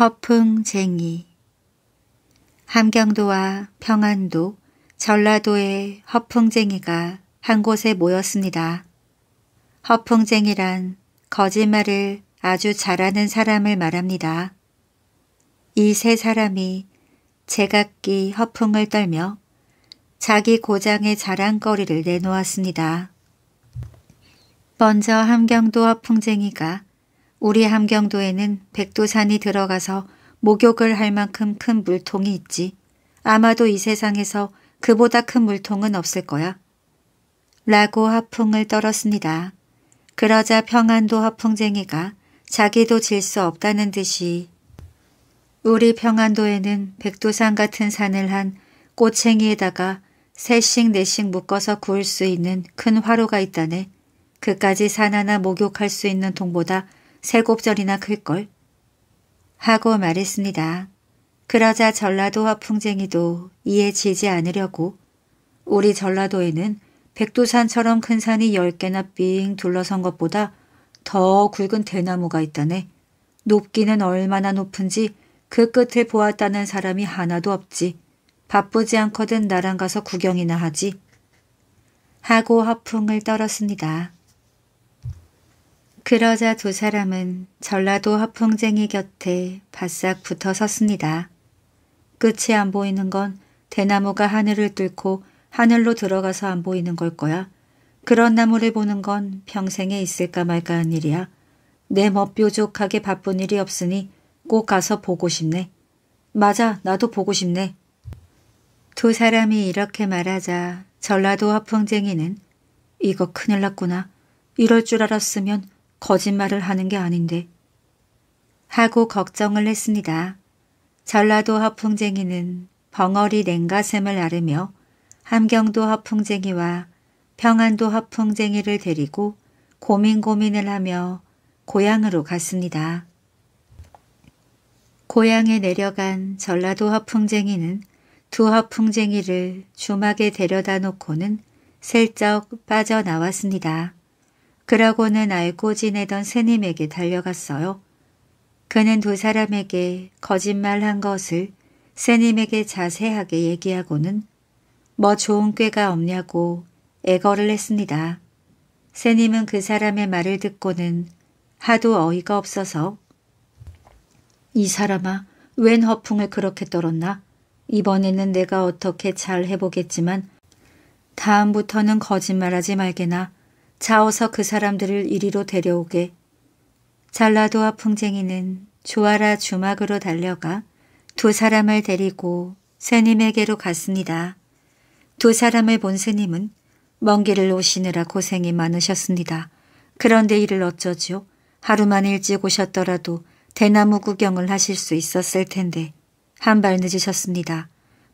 허풍쟁이 함경도와 평안도, 전라도의 허풍쟁이가 한 곳에 모였습니다. 허풍쟁이란 거짓말을 아주 잘하는 사람을 말합니다. 이 세 사람이 제각기 허풍을 떨며 자기 고장의 자랑거리를 내놓았습니다. 먼저 함경도 허풍쟁이가 우리 함경도에는 백두산이 들어가서 목욕을 할 만큼 큰 물통이 있지. 아마도 이 세상에서 그보다 큰 물통은 없을 거야. 라고 화풍을 떨었습니다. 그러자 평안도 화풍쟁이가 자기도 질 수 없다는 듯이 우리 평안도에는 백두산 같은 산을 한 꼬챙이에다가 셋씩 넷씩 묶어서 구울 수 있는 큰 화로가 있다네. 그까지 산 하나 목욕할 수 있는 동보다 세 곱절이나 클걸 하고 말했습니다. 그러자 전라도 화풍쟁이도 이에 지지 않으려고 우리 전라도에는 백두산처럼 큰 산이 열개나삥 둘러선 것보다 더 굵은 대나무가 있다네. 높기는 얼마나 높은지 그 끝을 보았다는 사람이 하나도 없지. 바쁘지 않거든 나랑 가서 구경이나 하지. 하고 화풍을 떨었습니다. 그러자 두 사람은 전라도 허풍쟁이 곁에 바싹 붙어 섰습니다. 끝이 안 보이는 건 대나무가 하늘을 뚫고 하늘로 들어가서 안 보이는 걸 거야. 그런 나무를 보는 건 평생에 있을까 말까한 일이야. 내 멋뾰족하게 바쁜 일이 없으니 꼭 가서 보고 싶네. 맞아, 나도 보고 싶네. 두 사람이 이렇게 말하자 전라도 허풍쟁이는 이거 큰일 났구나. 이럴 줄 알았으면 거짓말을 하는 게 아닌데 하고 걱정을 했습니다. 전라도 허풍쟁이는 벙어리 냉가슴을 앓으며 함경도 허풍쟁이와 평안도 허풍쟁이를 데리고 고민고민을 하며 고향으로 갔습니다. 고향에 내려간 전라도 허풍쟁이는 두 허풍쟁이를 주막에 데려다 놓고는 슬쩍 빠져나왔습니다. 그러고는 알고 지내던 스님에게 달려갔어요. 그는 두 사람에게 거짓말한 것을 스님에게 자세하게 얘기하고는 뭐 좋은 꾀가 없냐고 애걸을 했습니다. 스님은 그 사람의 말을 듣고는 하도 어이가 없어서 이 사람아 웬 허풍을 그렇게 떨었나? 이번에는 내가 어떻게 잘 해보겠지만 다음부터는 거짓말하지 말게나 차어서 그 사람들을 이리로 데려오게. 잘라도와 풍쟁이는 주아라 주막으로 달려가 두 사람을 데리고 스님에게로 갔습니다. 두 사람을 본 스님은 먼 길을 오시느라 고생이 많으셨습니다. 그런데 이를 어쩌죠 하루만 일찍 오셨더라도 대나무 구경을 하실 수 있었을 텐데 한 발 늦으셨습니다.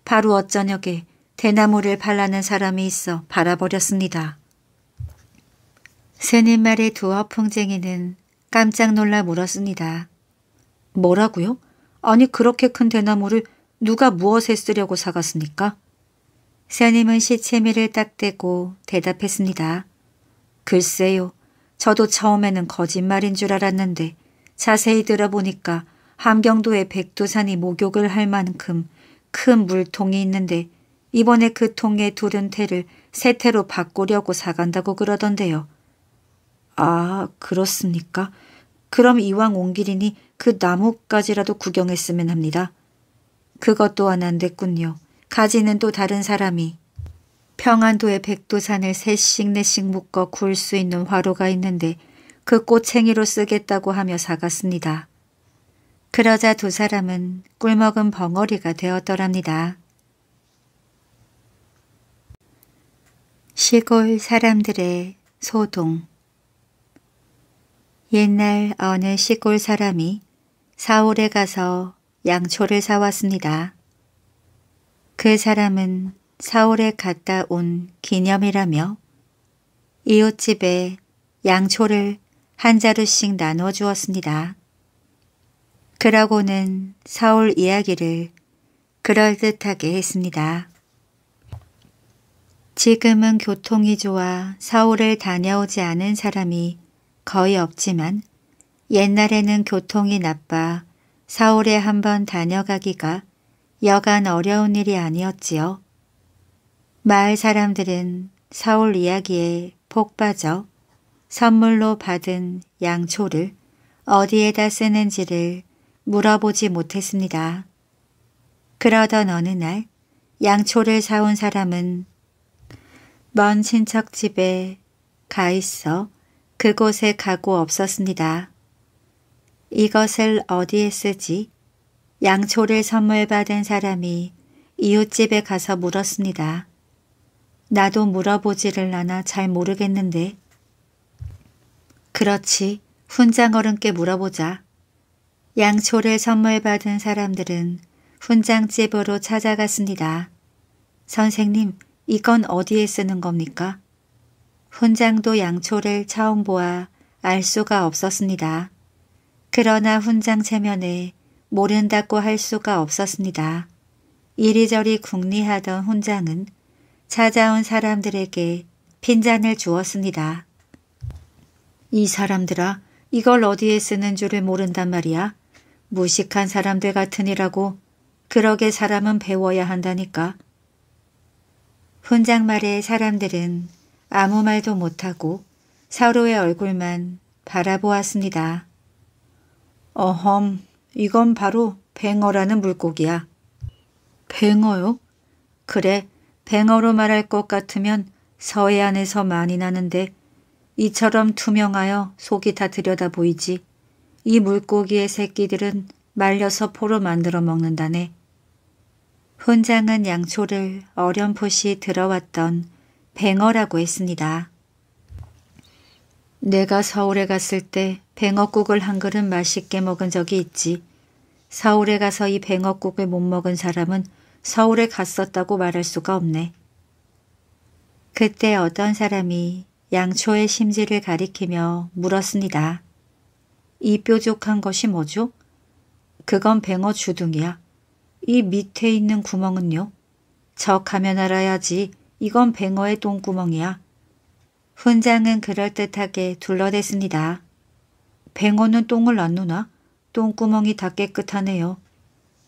바로 어저녁에 대나무를 발라는 사람이 있어 발아버렸습니다. 스님 말에 두어 풍쟁이는 깜짝 놀라 물었습니다. 뭐라고요? 아니 그렇게 큰 대나무를 누가 무엇에 쓰려고 사갔습니까? 스님은 시체미를 딱대고 대답했습니다. 글쎄요. 저도 처음에는 거짓말인 줄 알았는데 자세히 들어보니까 함경도의 백두산이 목욕을 할 만큼 큰 물통이 있는데 이번에 그 통에 두른 태를 세 태로 바꾸려고 사간다고 그러던데요. 아, 그렇습니까? 그럼 이왕 온 길이니 그 나뭇가지라도 구경했으면 합니다. 그것 또한 안 됐군요. 가지는 또 다른 사람이. 평안도에 백두산을 셋씩 넷씩 묶어 굴 수 있는 화로가 있는데 그 꼬챙이로 쓰겠다고 하며 사갔습니다. 그러자 두 사람은 꿀먹은 벙어리가 되었더랍니다. 시골 사람들의 소동 옛날 어느 시골 사람이 사월에 가서 양초를 사왔습니다. 그 사람은 사월에 갔다 온 기념이라며 이웃집에 양초를 한 자루씩 나눠 주었습니다. 그러고는 사울 이야기를 그럴듯하게 했습니다. 지금은 교통이 좋아 사울을 다녀오지 않은 사람이 거의 없지만 옛날에는 교통이 나빠 서울에 한번 다녀가기가 여간 어려운 일이 아니었지요. 마을 사람들은 서울 이야기에 폭 빠져 선물로 받은 양초를 어디에다 쓰는지를 물어보지 못했습니다. 그러던 어느 날 양초를 사온 사람은 먼 친척집에 가 있어 그곳에 가고 없었습니다. 이것을 어디에 쓰지? 양초를 선물받은 사람이 이웃집에 가서 물었습니다. 나도 물어보지를 않아 잘 모르겠는데. 그렇지. 훈장 어른께 물어보자. 양초를 선물받은 사람들은 훈장집으로 찾아갔습니다. 선생님, 이건 어디에 쓰는 겁니까? 훈장도 양초를 처음 보아 알 수가 없었습니다. 그러나 훈장 체면에 모른다고 할 수가 없었습니다. 이리저리 궁리하던 훈장은 찾아온 사람들에게 핀잔을 주었습니다. 이 사람들아 이걸 어디에 쓰는 줄을 모른단 말이야. 무식한 사람들 같으니라고 그러게 사람은 배워야 한다니까. 훈장 말에 사람들은 아무 말도 못하고 서로의 얼굴만 바라보았습니다. 어험, 이건 바로 뱅어라는 물고기야. 뱅어요? 그래, 뱅어로 말할 것 같으면 서해안에서 많이 나는데 이처럼 투명하여 속이 다 들여다 보이지. 이 물고기의 새끼들은 말려서 포로 만들어 먹는다네. 훈장은 양초를 어렴풋이 들어왔던 뱅어라고 했습니다. 내가 서울에 갔을 때 뱅어국을 한 그릇 맛있게 먹은 적이 있지. 서울에 가서 이 뱅어국을 못 먹은 사람은 서울에 갔었다고 말할 수가 없네. 그때 어떤 사람이 양초의 심지를 가리키며 물었습니다. 이 뾰족한 것이 뭐죠? 그건 뱅어 주둥이야. 이 밑에 있는 구멍은요? 저 가면 알아야지 이건 뱅어의 똥구멍이야. 훈장은 그럴듯하게 둘러댔습니다. 뱅어는 똥을 안 누나? 똥구멍이 다 깨끗하네요.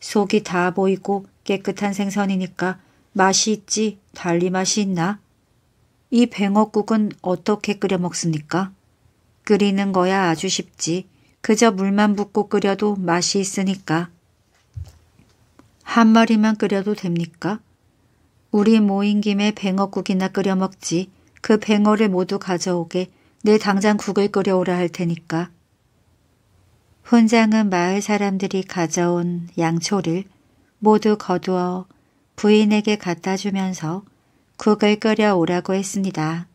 속이 다 보이고 깨끗한 생선이니까 맛이 있지 달리 맛이 있나? 이 뱅어국은 어떻게 끓여 먹습니까? 끓이는 거야 아주 쉽지. 그저 물만 붓고 끓여도 맛이 있으니까. 한 마리만 끓여도 됩니까? 우리 모인 김에 뱅어국이나 끓여 먹지. 그 뱅어를 모두 가져오게. 내 당장 국을 끓여오라 할 테니까. 훈장은 마을 사람들이 가져온 양초를 모두 거두어 부인에게 갖다 주면서 국을 끓여오라고 했습니다.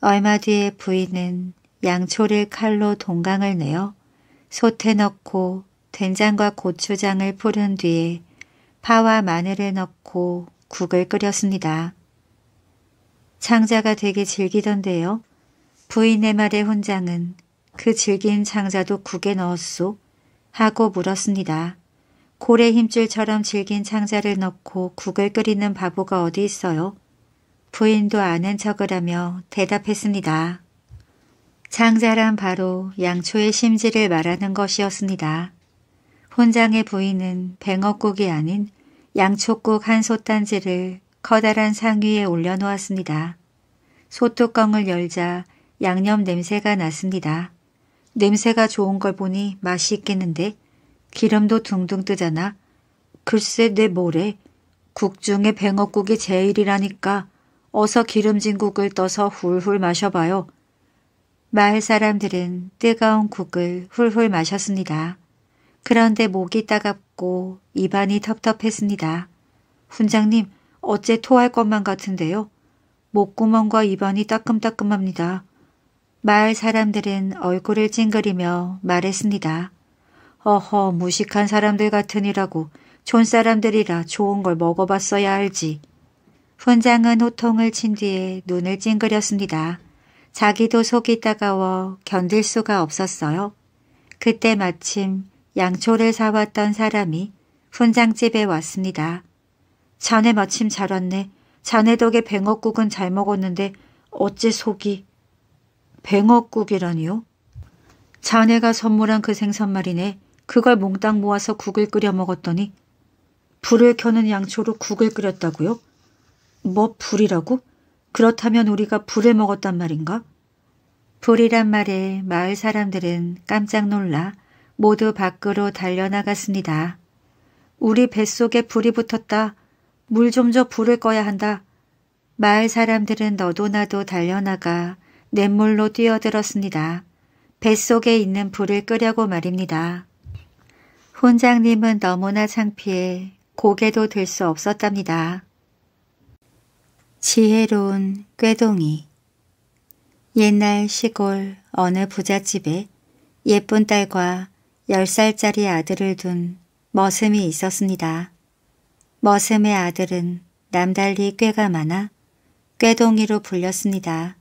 얼마 뒤에 부인은 양초를 칼로 동강을 내어 솥에 넣고 된장과 고추장을 풀은 뒤에 파와 마늘을 넣고 국을 끓였습니다. 장자가 되게 즐기던데요. 부인의 말에 혼장은 그 질긴 장자도 국에 넣었소? 하고 물었습니다. 고래 힘줄처럼 질긴 장자를 넣고 국을 끓이는 바보가 어디 있어요? 부인도 아는 척을 하며 대답했습니다. 장자란 바로 양초의 심지를 말하는 것이었습니다. 혼장의 부인은 뱅어국이 아닌 양초국한 솥단지를 커다란 상 위에 올려놓았습니다. 소뚜껑을 열자 양념 냄새가 났습니다. 냄새가 좋은 걸 보니 맛이 있겠는데 기름도 둥둥 뜨잖아. 글쎄 내모래국 중에 뱅어국이 제일이라니까 어서 기름진 국을 떠서 훌훌 마셔봐요. 마을 사람들은 뜨거운 국을 훌훌 마셨습니다. 그런데 목이 따갑고 입안이 텁텁했습니다. 훈장님, 어째 토할 것만 같은데요. 목구멍과 입안이 따끔따끔합니다. 마을 사람들은 얼굴을 찡그리며 말했습니다. 어허 무식한 사람들 같으니라고 촌사람들이라 좋은 걸 먹어봤어야 알지. 훈장은 호통을 친 뒤에 눈을 찡그렸습니다. 자기도 속이 따가워 견딜 수가 없었어요. 그때 마침 양초를 사왔던 사람이 훈장집에 왔습니다. 자네 마침 잘 왔네. 자네 덕에 뱅어국은 잘 먹었는데 어째 속이... 뱅어국이라니요? 자네가 선물한 그 생선 말이네. 그걸 몽땅 모아서 국을 끓여 먹었더니 불을 켜는 양초로 국을 끓였다고요? 뭐 불이라고? 그렇다면 우리가 불을 먹었단 말인가? 불이란 말에 마을 사람들은 깜짝 놀라 모두 밖으로 달려나갔습니다. 우리 뱃속에 불이 붙었다. 물 좀 줘 불을 꺼야 한다. 마을 사람들은 너도나도 달려나가 냇물로 뛰어들었습니다. 뱃속에 있는 불을 끄려고 말입니다. 훈장님은 너무나 창피해 고개도 들 수 없었답니다. 지혜로운 꾀동이 옛날 시골 어느 부잣집에 예쁜 딸과 10살짜리 아들을 둔 머슴이 있었습니다. 머슴의 아들은 남달리 꾀가 많아 꾀동이로 불렸습니다.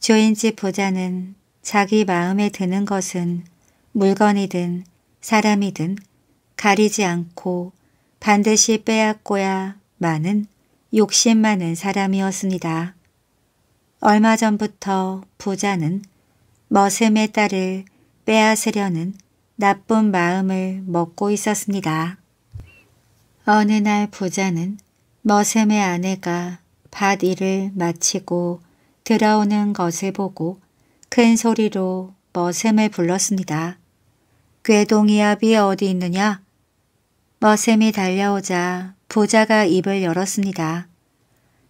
조인집 부자는 자기 마음에 드는 것은 물건이든 사람이든 가리지 않고 반드시 빼앗고야 많은 욕심 많은 사람이었습니다. 얼마 전부터 부자는 머슴의 딸을 빼앗으려는 나쁜 마음을 먹고 있었습니다. 어느 날 부자는 머샘의 아내가 밭 일을 마치고 들어오는 것을 보고 큰 소리로 머샘을 불렀습니다. 궤동이압이 어디 있느냐? 머샘이 달려오자 부자가 입을 열었습니다.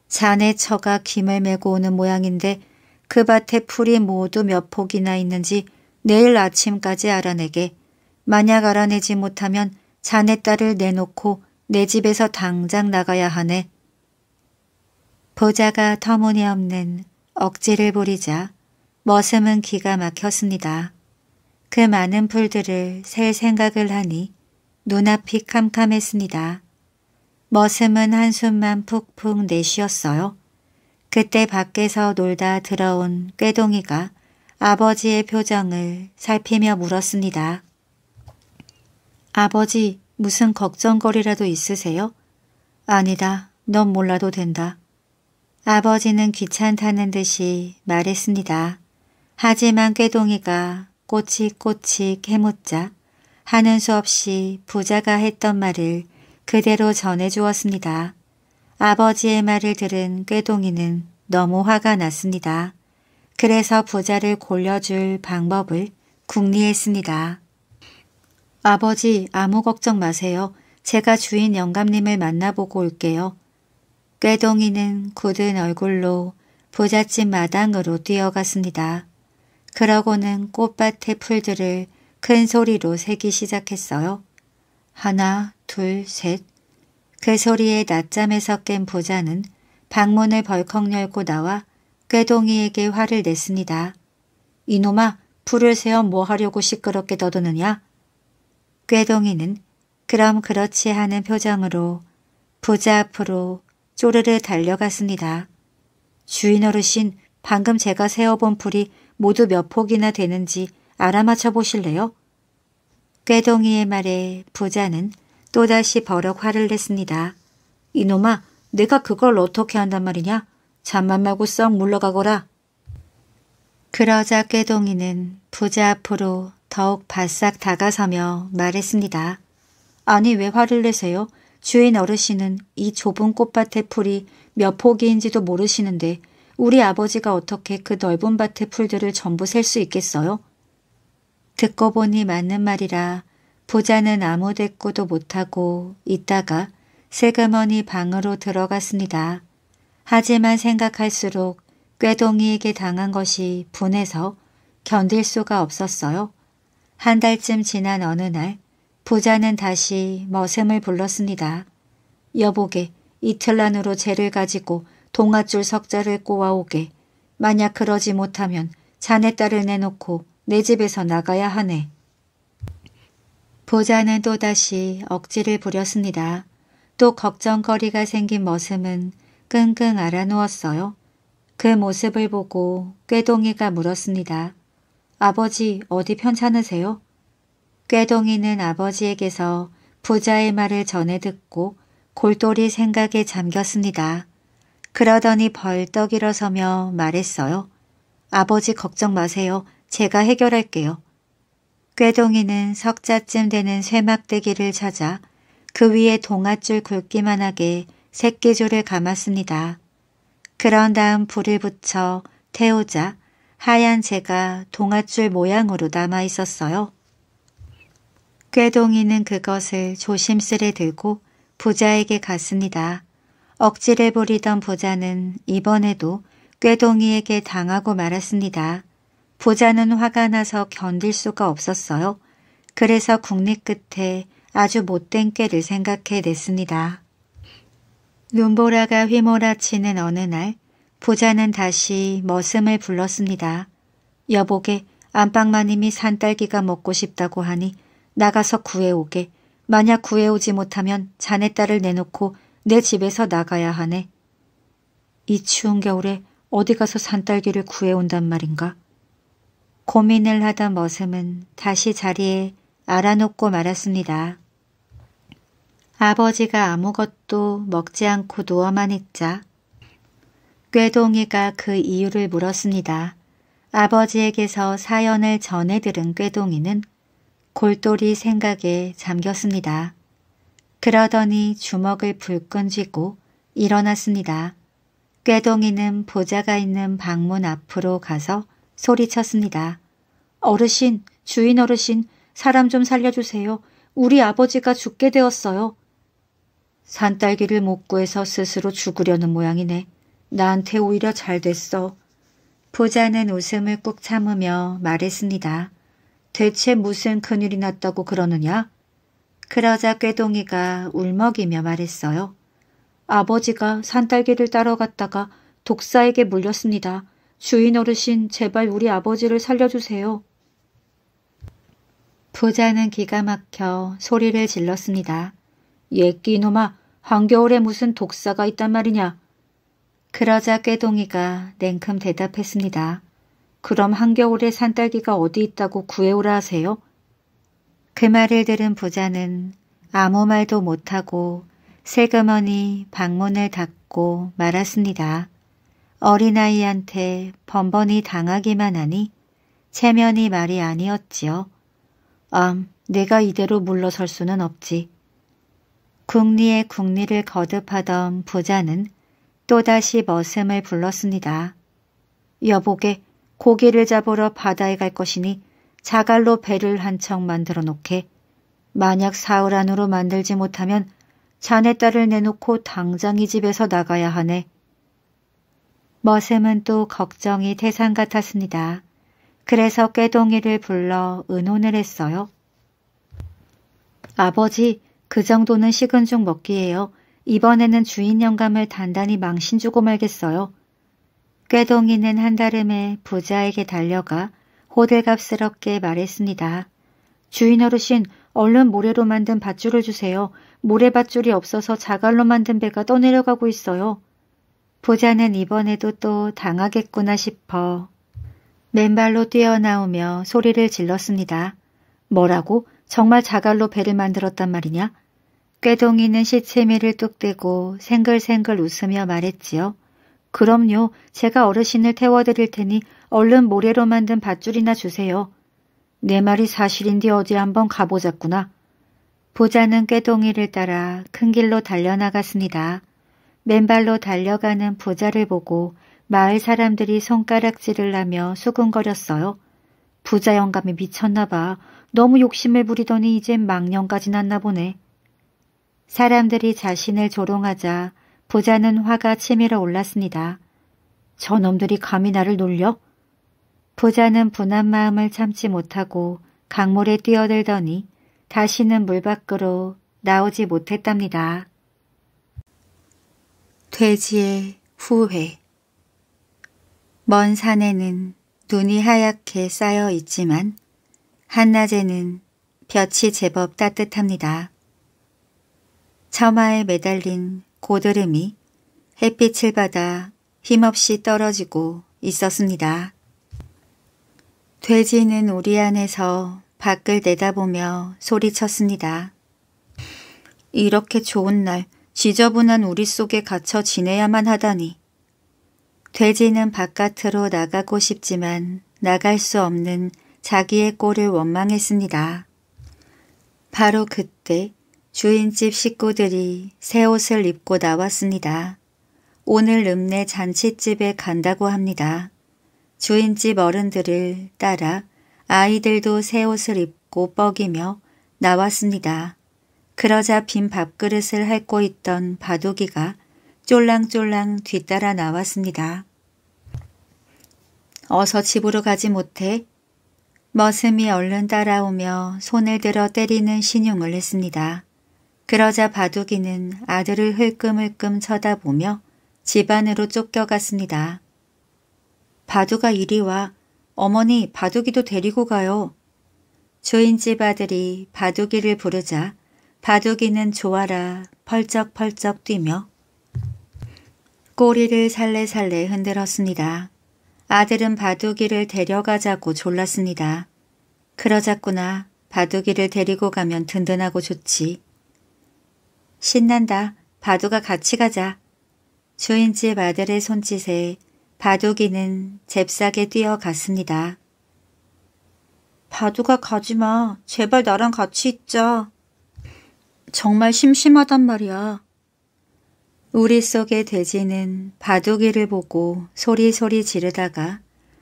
자네 처가 김을 메고 오는 모양인데 그 밭에 풀이 모두 몇 폭이나 있는지 내일 아침까지 알아내게. 만약 알아내지 못하면 자네 딸을 내놓고 내 집에서 당장 나가야 하네. 보자가 터무니없는 억지를 부리자 머슴은 기가 막혔습니다. 그 많은 풀들을 셀 생각을 하니 눈앞이 캄캄했습니다. 머슴은 한숨만 푹푹 내쉬었어요. 그때 밖에서 놀다 들어온 꾀동이가 아버지의 표정을 살피며 물었습니다. 아버지, 무슨 걱정거리라도 있으세요? 아니다. 넌 몰라도 된다. 아버지는 귀찮다는 듯이 말했습니다. 하지만 꾀동이가 꼬치꼬치 해묻자 하는 수 없이 부자가 했던 말을 그대로 전해주었습니다. 아버지의 말을 들은 꾀동이는 너무 화가 났습니다. 그래서 부자를 골려줄 방법을 궁리했습니다. 아버지 아무 걱정 마세요. 제가 주인 영감님을 만나보고 올게요. 꾀동이는 굳은 얼굴로 부잣집 마당으로 뛰어갔습니다. 그러고는 꽃밭의 풀들을 큰 소리로 새기 시작했어요. 하나, 둘, 셋. 그 소리에 낮잠에서 깬 부자는 방문을 벌컥 열고 나와 꾀동이에게 화를 냈습니다. 이놈아 불을 세워 뭐하려고 시끄럽게 떠드느냐? 꾀동이는 그럼 그렇지 하는 표정으로 부자 앞으로 쪼르르 달려갔습니다. 주인 어르신 방금 제가 세어본 불이 모두 몇 폭이나 되는지 알아맞혀 보실래요? 꾀동이의 말에 부자는 또다시 버럭 화를 냈습니다. 이놈아, 내가 그걸 어떻게 한단 말이냐? 잠만 마고 썩 물러가거라. 그러자 꾀동이는 부자 앞으로 더욱 바싹 다가서며 말했습니다. 아니 왜 화를 내세요? 주인 어르신은 이 좁은 꽃밭의 풀이 몇 포기인지도 모르시는데 우리 아버지가 어떻게 그 넓은 밭의 풀들을 전부 셀 수 있겠어요? 듣고 보니 맞는 말이라 부자는 아무 대꾸도 못하고 있다가 세그머니 방으로 들어갔습니다. 하지만 생각할수록 꾀동이에게 당한 것이 분해서 견딜 수가 없었어요. 한 달쯤 지난 어느 날 부자는 다시 머슴을 불렀습니다. 여보게 이틀 안으로 재를 가지고 동아줄 석자를 꼬아오게. 만약 그러지 못하면 자네 딸을 내놓고 내 집에서 나가야 하네. 부자는 또다시 억지를 부렸습니다. 또 걱정거리가 생긴 머슴은 끙끙 앓아누웠어요. 그 모습을 보고 꾀동이가 물었습니다. 아버지 어디 편찮으세요? 꾀동이는 아버지에게서 부자의 말을 전해 듣고 골똘히 생각에 잠겼습니다. 그러더니 벌떡 일어서며 말했어요. 아버지 걱정 마세요. 제가 해결할게요. 꾀동이는 석자쯤 되는 쇠막대기를 찾아 그 위에 동아줄 굵기만하게 새끼줄을 감았습니다. 그런 다음 불을 붙여 태우자 하얀 재가 동아줄 모양으로 남아 있었어요. 꾀동이는 그것을 조심스레 들고 부자에게 갔습니다. 억지를 부리던 부자는 이번에도 꾀동이에게 당하고 말았습니다. 부자는 화가 나서 견딜 수가 없었어요. 그래서 국립 끝에 아주 못된 꾀를 생각해 냈습니다. 눈보라가 휘몰아치는 어느 날 부자는 다시 머슴을 불렀습니다. 여보게 안방마님이 산딸기가 먹고 싶다고 하니 나가서 구해오게. 만약 구해오지 못하면 자네 딸을 내놓고 내 집에서 나가야 하네. 이 추운 겨울에 어디 가서 산딸기를 구해온단 말인가? 고민을 하던 머슴은 다시 자리에 알아놓고 말았습니다. 아버지가 아무것도 먹지 않고 누워만 있자 꾀동이가 그 이유를 물었습니다. 아버지에게서 사연을 전해 들은 꾀동이는 골똘히 생각에 잠겼습니다. 그러더니 주먹을 불끈 쥐고 일어났습니다. 꾀동이는 보자가 있는 방문 앞으로 가서 소리쳤습니다. 어르신, 주인 어르신, 사람 좀 살려주세요. 우리 아버지가 죽게 되었어요. 산딸기를 못 구해서 스스로 죽으려는 모양이네. 나한테 오히려 잘 됐어. 부자는 웃음을 꾹 참으며 말했습니다. 대체 무슨 큰일이 났다고 그러느냐? 그러자 꾀동이가 울먹이며 말했어요. 아버지가 산딸기를 따라갔다가 독사에게 물렸습니다. 주인 어르신 제발 우리 아버지를 살려주세요. 부자는 기가 막혀 소리를 질렀습니다. 예끼 이놈아 한겨울에 무슨 독사가 있단 말이냐. 그러자 꾀동이가 냉큼 대답했습니다. 그럼 한겨울에 산딸기가 어디 있다고 구해오라 하세요? 그 말을 들은 부자는 아무 말도 못하고 세그머니 방문을 닫고 말았습니다. 어린아이한테 번번이 당하기만 하니 체면이 말이 아니었지요. 암, 내가 이대로 물러설 수는 없지. 국리에 궁리를 거듭하던 부자는 또다시 머슴을 불렀습니다. 여보게 고기를 잡으러 바다에 갈 것이니 자갈로 배를 한 척 만들어 놓게. 만약 사흘 안으로 만들지 못하면 자네 딸을 내놓고 당장 이 집에서 나가야 하네. 머슴은 또 걱정이 태산 같았습니다. 그래서 꾀동이를 불러 의논을 했어요. 아버지, 그 정도는 식은 죽 먹기예요. 이번에는 주인 영감을 단단히 망신 주고 말겠어요. 꾀동이는 한달음에 부자에게 달려가 호들갑스럽게 말했습니다. 주인 어르신, 얼른 모래로 만든 밧줄을 주세요. 모래밧줄이 없어서 자갈로 만든 배가 떠내려가고 있어요. 부자는 이번에도 또 당하겠구나 싶어 맨발로 뛰어나오며 소리를 질렀습니다. 뭐라고? 정말 자갈로 배를 만들었단 말이냐? 꾀동이는 시체미를뚝 떼고 생글생글 웃으며 말했지요. 그럼요. 제가 어르신을 태워드릴 테니 얼른 모래로 만든 밧줄이나 주세요. 내 말이 사실인데 어디 한번 가보자꾸나. 부자는 꾀동이를 따라 큰 길로 달려나갔습니다. 맨발로 달려가는 부자를 보고 마을 사람들이 손가락질을 하며 수근거렸어요. 부자 영감이 미쳤나 봐. 너무 욕심을 부리더니 이젠 망령까지 났나 보네. 사람들이 자신을 조롱하자 부자는 화가 치밀어 올랐습니다. 저놈들이 감히 나를 놀려? 부자는 분한 마음을 참지 못하고 강물에 뛰어들더니 다시는 물 밖으로 나오지 못했답니다. 돼지의 후회 먼 산에는 눈이 하얗게 쌓여 있지만 한낮에는 볕이 제법 따뜻합니다. 처마에 매달린 고드름이 햇빛을 받아 힘없이 떨어지고 있었습니다. 돼지는 우리 안에서 밖을 내다보며 소리쳤습니다. 이렇게 좋은 날 지저분한 우리 속에 갇혀 지내야만 하다니. 돼지는 바깥으로 나가고 싶지만 나갈 수 없는 자기의 꼴을 원망했습니다. 바로 그때 주인집 식구들이 새 옷을 입고 나왔습니다. 오늘 읍내 잔치집에 간다고 합니다. 주인집 어른들을 따라 아이들도 새 옷을 입고 뻐기며 나왔습니다. 그러자 빈 밥그릇을 핥고 있던 바둑이가 쫄랑쫄랑 뒤따라 나왔습니다. 어서 집으로 가지 못해 머슴이 얼른 따라오며 손을 들어 때리는 신용을 했습니다. 그러자 바둑이는 아들을 흘끔흘끔 쳐다보며 집 안으로 쫓겨갔습니다. 바둑아 이리 와. 어머니 바둑이도 데리고 가요. 주인집 아들이 바둑이를 부르자 바둑이는 좋아라 펄쩍펄쩍 뛰며 꼬리를 살레살레 흔들었습니다. 아들은 바둑이를 데려가자고 졸랐습니다. 그러자꾸나 바둑이를 데리고 가면 든든하고 좋지. 신난다. 바둑아 같이 가자. 주인집 아들의 손짓에 바둑이는 잽싸게 뛰어갔습니다. 바둑아 가지마. 제발 나랑 같이 있자. 정말 심심하단 말이야. 우리 속의 돼지는 바둑이를 보고 소리소리 지르다가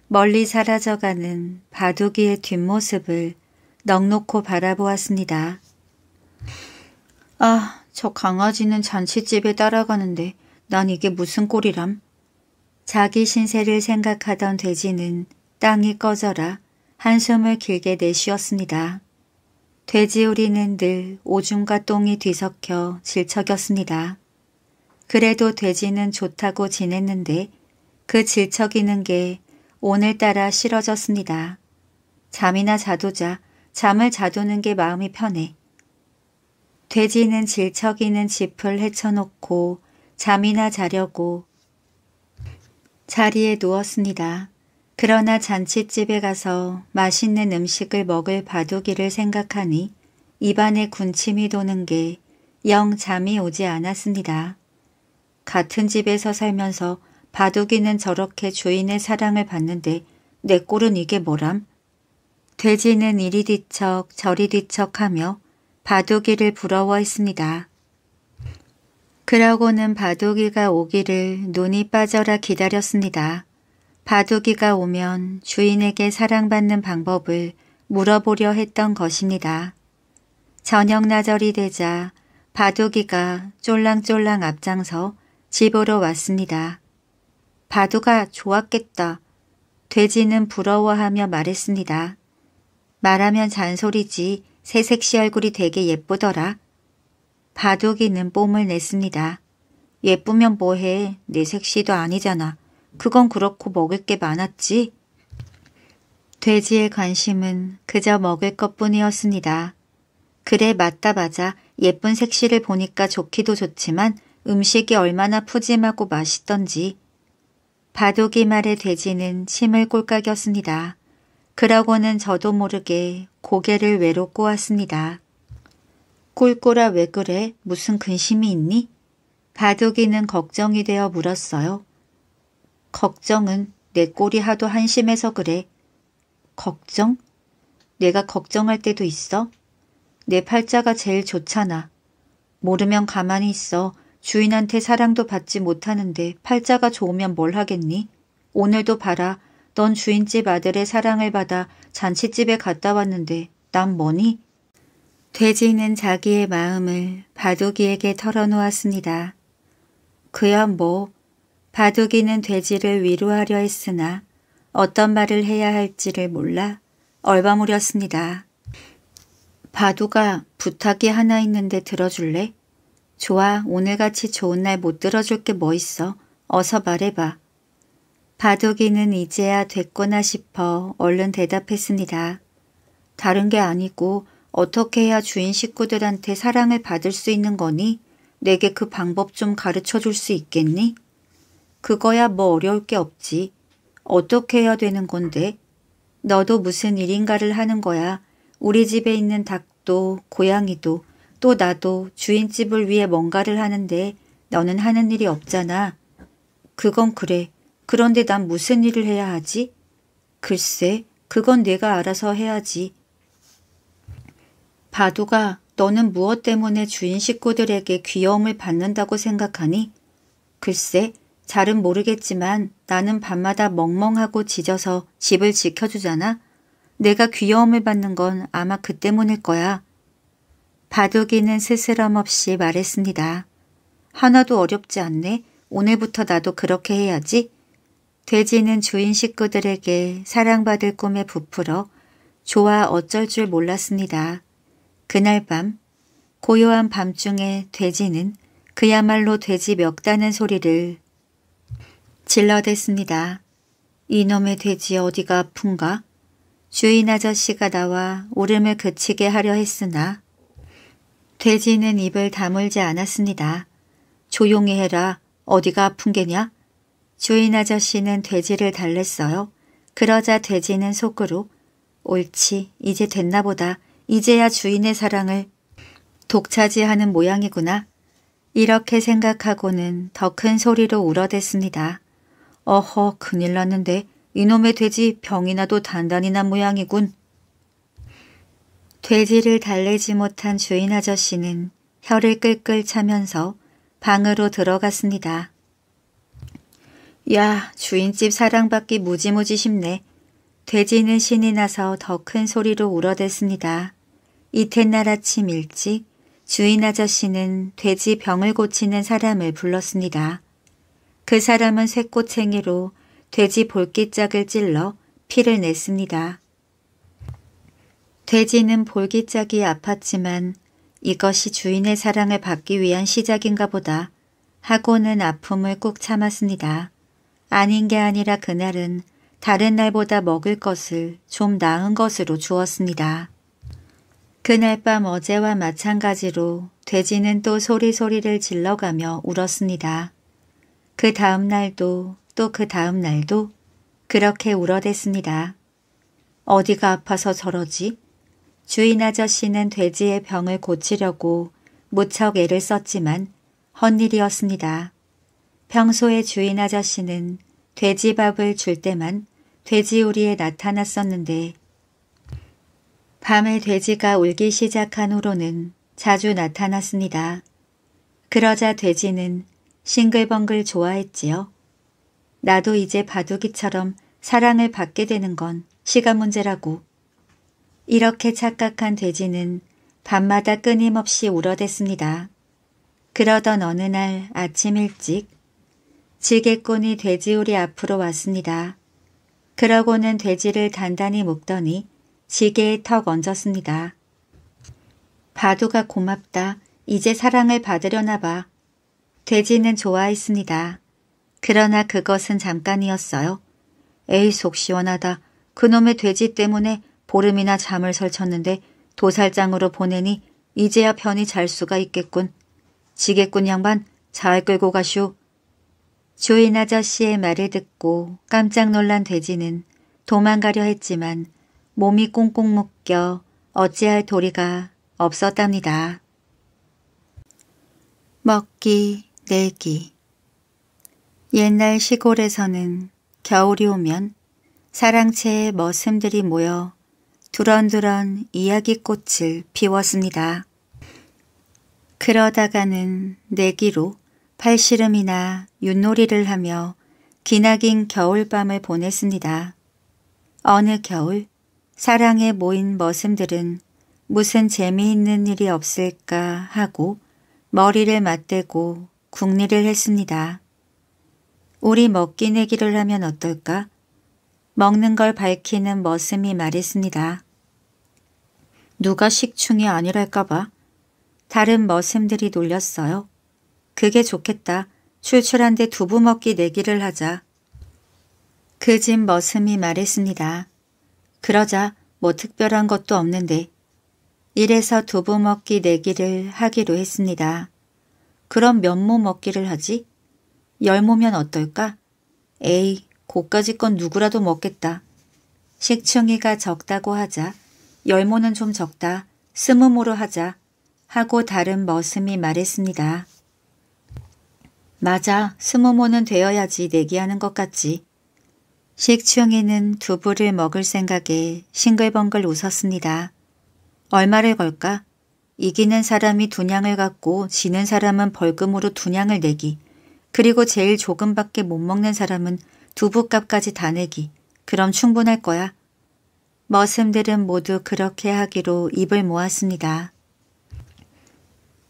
멀리 사라져가는 바둑이의 뒷모습을 넉놓고 바라보았습니다. 아, 저 강아지는 잔치집에 따라가는데 난 이게 무슨 꼴이람? 자기 신세를 생각하던 돼지는 땅이 꺼져라 한숨을 길게 내쉬었습니다. 돼지우리는 늘 오줌과 똥이 뒤섞여 질척였습니다. 그래도 돼지는 좋다고 지냈는데 그 질척이는 게 오늘따라 싫어졌습니다. 잠이나 자도자 잠을 자두는 게 마음이 편해. 돼지는 질척이는 짚을 헤쳐놓고 잠이나 자려고 자리에 누웠습니다. 그러나 잔치집에 가서 맛있는 음식을 먹을 바둑이를 생각하니 입안에 군침이 도는 게 영 잠이 오지 않았습니다. 같은 집에서 살면서 바둑이는 저렇게 주인의 사랑을 받는데 내 꼴은 이게 뭐람? 돼지는 이리 뒤척 저리 뒤척하며 바둑이를 부러워했습니다. 그러고는 바둑이가 오기를 눈이 빠져라 기다렸습니다. 바둑이가 오면 주인에게 사랑받는 방법을 물어보려 했던 것입니다. 저녁 나절이 되자 바둑이가 쫄랑쫄랑 앞장서 집으로 왔습니다. 바두가 좋았겠다. 돼지는 부러워하며 말했습니다. 말하면 잔소리지 새색시 얼굴이 되게 예쁘더라. 바둑이는 뽐을 냈습니다. 예쁘면 뭐해. 내 색시도 아니잖아. 그건 그렇고 먹을 게 많았지. 돼지의 관심은 그저 먹을 것뿐이었습니다. 그래 맞다 맞아 예쁜 색시를 보니까 좋기도 좋지만 음식이 얼마나 푸짐하고 맛있던지 바둑이 말에 돼지는 침을 꼴깍였습니다. 그러고는 저도 모르게 고개를 외로 꼬았습니다. 꿀꿀아 왜 그래? 무슨 근심이 있니? 바둑이는 걱정이 되어 물었어요. 걱정은 내 꼴이 하도 한심해서 그래. 걱정? 내가 걱정할 때도 있어? 내 팔자가 제일 좋잖아. 모르면 가만히 있어. 주인한테 사랑도 받지 못하는데 팔자가 좋으면 뭘 하겠니? 오늘도 봐라. 넌 주인집 아들의 사랑을 받아 잔치집에 갔다 왔는데 난 뭐니? 돼지는 자기의 마음을 바둑이에게 털어놓았습니다. 그야 뭐 바둑이는 돼지를 위로하려 했으나 어떤 말을 해야 할지를 몰라 얼버무렸습니다. 바둑아 부탁이 하나 있는데 들어줄래? 좋아, 오늘같이 좋은 날 못 들어줄 게 뭐 있어. 어서 말해봐. 바둑이는 이제야 됐거나 싶어 얼른 대답했습니다. 다른 게 아니고 어떻게 해야 주인 식구들한테 사랑을 받을 수 있는 거니? 내게 그 방법 좀 가르쳐 줄 수 있겠니? 그거야 뭐 어려울 게 없지. 어떻게 해야 되는 건데? 너도 무슨 일인가를 하는 거야. 우리 집에 있는 닭도 고양이도 또 나도 주인집을 위해 뭔가를 하는데 너는 하는 일이 없잖아. 그건 그래. 그런데 난 무슨 일을 해야 하지? 글쎄, 그건 내가 알아서 해야지. 바두가 너는 무엇 때문에 주인 식구들에게 귀여움을 받는다고 생각하니? 글쎄, 잘은 모르겠지만 나는 밤마다 멍멍하고 짖어서 집을 지켜주잖아. 내가 귀여움을 받는 건 아마 그 때문일 거야. 바둑이는 스스럼 없이 말했습니다. 하나도 어렵지 않네. 오늘부터 나도 그렇게 해야지. 돼지는 주인 식구들에게 사랑받을 꿈에 부풀어 좋아 어쩔 줄 몰랐습니다. 그날 밤 고요한 밤중에 돼지는 그야말로 돼지 멱다는 소리를 질러댔습니다. 이놈의 돼지 어디가 아픈가? 주인 아저씨가 나와 울음을 그치게 하려 했으나 돼지는 입을 다물지 않았습니다. 조용히 해라. 어디가 아픈 게냐? 주인 아저씨는 돼지를 달랬어요. 그러자 돼지는 속으로 옳지 이제 됐나 보다. 이제야 주인의 사랑을 독차지하는 모양이구나. 이렇게 생각하고는 더 큰 소리로 울어댔습니다. 어허 큰일 났는데 이놈의 돼지 병이 나도 단단히 난 모양이군. 돼지를 달래지 못한 주인 아저씨는 혀를 끌끌 차면서 방으로 들어갔습니다. 야, 주인집 사랑받기 무지무지 쉽네. 돼지는 신이 나서 더 큰 소리로 울어댔습니다. 이튿날 아침 일찍 주인 아저씨는 돼지 병을 고치는 사람을 불렀습니다. 그 사람은 쇠꼬챙이로 돼지 볼기짝을 찔러 피를 냈습니다. 돼지는 볼기짝이 아팠지만 이것이 주인의 사랑을 받기 위한 시작인가 보다 하고는 아픔을 꾹 참았습니다. 아닌 게 아니라 그날은 다른 날보다 먹을 것을 좀 나은 것으로 주었습니다. 그날 밤 어제와 마찬가지로 돼지는 또 소리소리를 질러가며 울었습니다. 그 다음 날도 또 그 다음 날도 그렇게 울어댔습니다. 어디가 아파서 저러지? 주인 아저씨는 돼지의 병을 고치려고 무척 애를 썼지만 헛일이었습니다. 평소에 주인 아저씨는 돼지밥을 줄 때만 돼지우리에 나타났었는데 밤에 돼지가 울기 시작한 후로는 자주 나타났습니다. 그러자 돼지는 싱글벙글 좋아했지요. 나도 이제 바둑이처럼 사랑을 받게 되는 건 시간 문제라고 이렇게 착각한 돼지는 밤마다 끊임없이 울어댔습니다. 그러던 어느 날 아침 일찍 지게꾼이 돼지우리 앞으로 왔습니다. 그러고는 돼지를 단단히 묶더니 지게에 턱 얹었습니다. 바두가 고맙다. 이제 사랑을 받으려나 봐. 돼지는 좋아했습니다. 그러나 그것은 잠깐이었어요. 에이 속 시원하다. 그놈의 돼지 때문에 보름이나 잠을 설쳤는데 도살장으로 보내니 이제야 편히 잘 수가 있겠군. 지겠군 양반 잘 끌고 가시오. 주인 아저씨의 말을 듣고 깜짝 놀란 돼지는 도망가려 했지만 몸이 꽁꽁 묶여 어찌할 도리가 없었답니다. 먹기, 내기 옛날 시골에서는 겨울이 오면 사랑채에 머슴들이 모여 두런두런 이야기꽃을 피웠습니다. 그러다가는 내기로 팔씨름이나 윷놀이를 하며 기나긴 겨울밤을 보냈습니다. 어느 겨울 사랑에 모인 머슴들은 무슨 재미있는 일이 없을까 하고 머리를 맞대고 궁리를 했습니다. 우리 먹기내기를 하면 어떨까? 먹는 걸 밝히는 머슴이 말했습니다. 누가 식충이 아니랄까봐 다른 머슴들이 놀렸어요. 그게 좋겠다. 출출한데 두부 먹기 내기를 하자. 그 집 머슴이 말했습니다. 그러자 뭐 특별한 것도 없는데 이래서 두부 먹기 내기를 하기로 했습니다. 그럼 몇모 먹기를 하지? 열 모면 어떨까? 에이, 고까지 건 누구라도 먹겠다. 식충이가 적다고 하자 열모는 좀 적다. 스무모로 하자. 하고 다른 머슴이 말했습니다. 맞아. 스무모는 되어야지 내기하는 것 같지. 식충이는 두부를 먹을 생각에 싱글벙글 웃었습니다. 얼마를 걸까? 이기는 사람이 두냥을 갖고 지는 사람은 벌금으로 두냥을 내기. 그리고 제일 조금밖에 못 먹는 사람은 두부값까지 다 내기. 그럼 충분할 거야. 머슴들은 모두 그렇게 하기로 입을 모았습니다.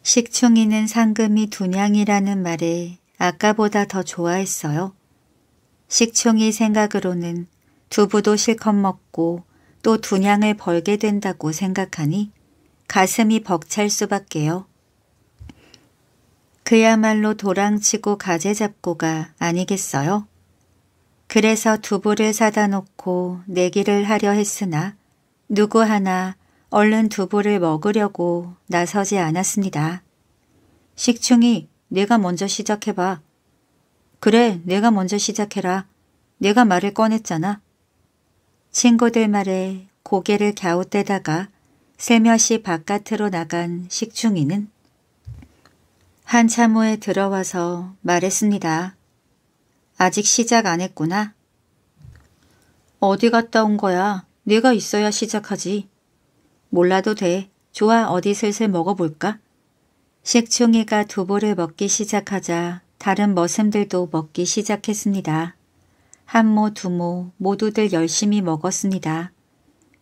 식충이는 상금이 두냥이라는 말에 아까보다 더 좋아했어요. 식충이 생각으로는 두부도 실컷 먹고 또 두냥을 벌게 된다고 생각하니 가슴이 벅찰 수밖에요. 그야말로 도랑치고 가재잡고가 아니겠어요? 그래서 두부를 사다 놓고 내기를 하려 했으나 누구 하나 얼른 두부를 먹으려고 나서지 않았습니다. 식충이 내가 먼저 시작해봐. 그래, 내가 먼저 시작해라. 내가 말을 꺼냈잖아. 친구들 말에 고개를 갸웃대다가 살며시 바깥으로 나간 식충이는 한참 후에 들어와서 말했습니다. 아직 시작 안 했구나. 어디 갔다 온 거야? 네가 있어야 시작하지. 몰라도 돼. 좋아, 어디 슬슬 먹어볼까? 식충이가 두부를 먹기 시작하자 다른 머슴들도 먹기 시작했습니다. 한 모, 두 모 모두들 열심히 먹었습니다.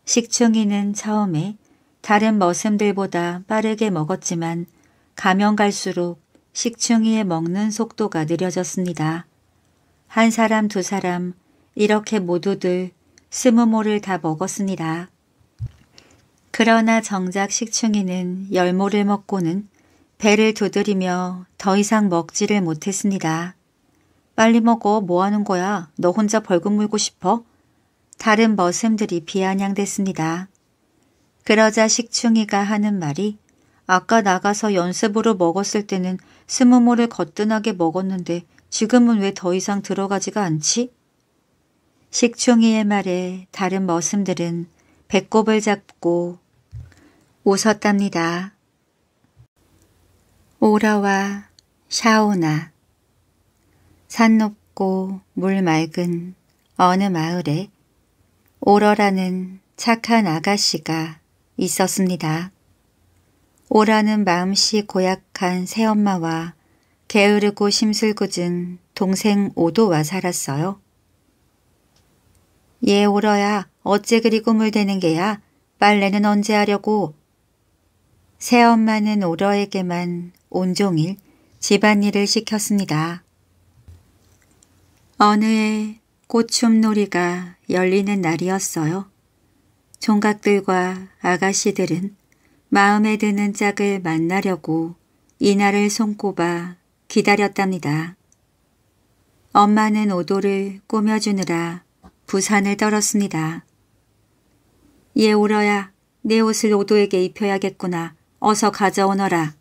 식충이는 처음에 다른 머슴들보다 빠르게 먹었지만 가면 갈수록 식충이의 먹는 속도가 느려졌습니다. 한 사람 두 사람 이렇게 모두들 스무 모를 다먹었습니다 그러나 정작 식충이는 열모를 먹고는 배를 두드리며 더 이상 먹지를 못했습니다. 빨리 먹어 뭐하는 거야 너 혼자 벌금 물고 싶어? 다른 머슴들이 비아냥댔습니다. 그러자 식충이가 하는 말이 아까 나가서 연습으로 먹었을 때는 스무 모를 거뜬하게 먹었는데 지금은 왜 더 이상 들어가지가 않지? 식충이의 말에 다른 머슴들은 배꼽을 잡고 웃었답니다. 오라와 샤오나 산 높고 물 맑은 어느 마을에 오러라는 착한 아가씨가 있었습니다. 오라는 마음씨 고약한 새엄마와 게으르고 심술궂은 동생 오도와 살았어요. 예 오러야 어째 그리 꿈물 대는 게야 빨래는 언제 하려고 새엄마는 오러에게만 온종일 집안일을 시켰습니다. 어느 해 꽃춤놀이가 열리는 날이었어요. 총각들과 아가씨들은 마음에 드는 짝을 만나려고 이날을 손꼽아 기다렸답니다. 엄마는 오도를 꾸며주느라 부산을 떨었습니다. 예 오라야 내 옷을 오도에게 입혀야겠구나. 어서 가져오너라.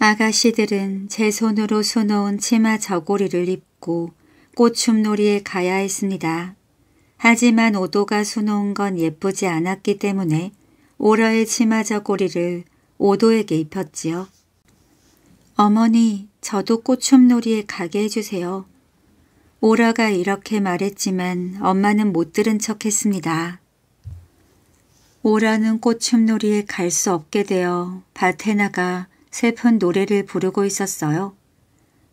아가씨들은 제 손으로 수놓은 치마 저고리를 입고 꽃춤놀이에 가야 했습니다. 하지만 오도가 수놓은 건 예쁘지 않았기 때문에 오라의 치마 저고리를 오도에게 입혔지요. 어머니, 저도 꽃춤놀이에 가게 해주세요. 오라가 이렇게 말했지만 엄마는 못 들은 척 했습니다. 오라는 꽃춤놀이에 갈 수 없게 되어 밭에 나가 슬픈 노래를 부르고 있었어요.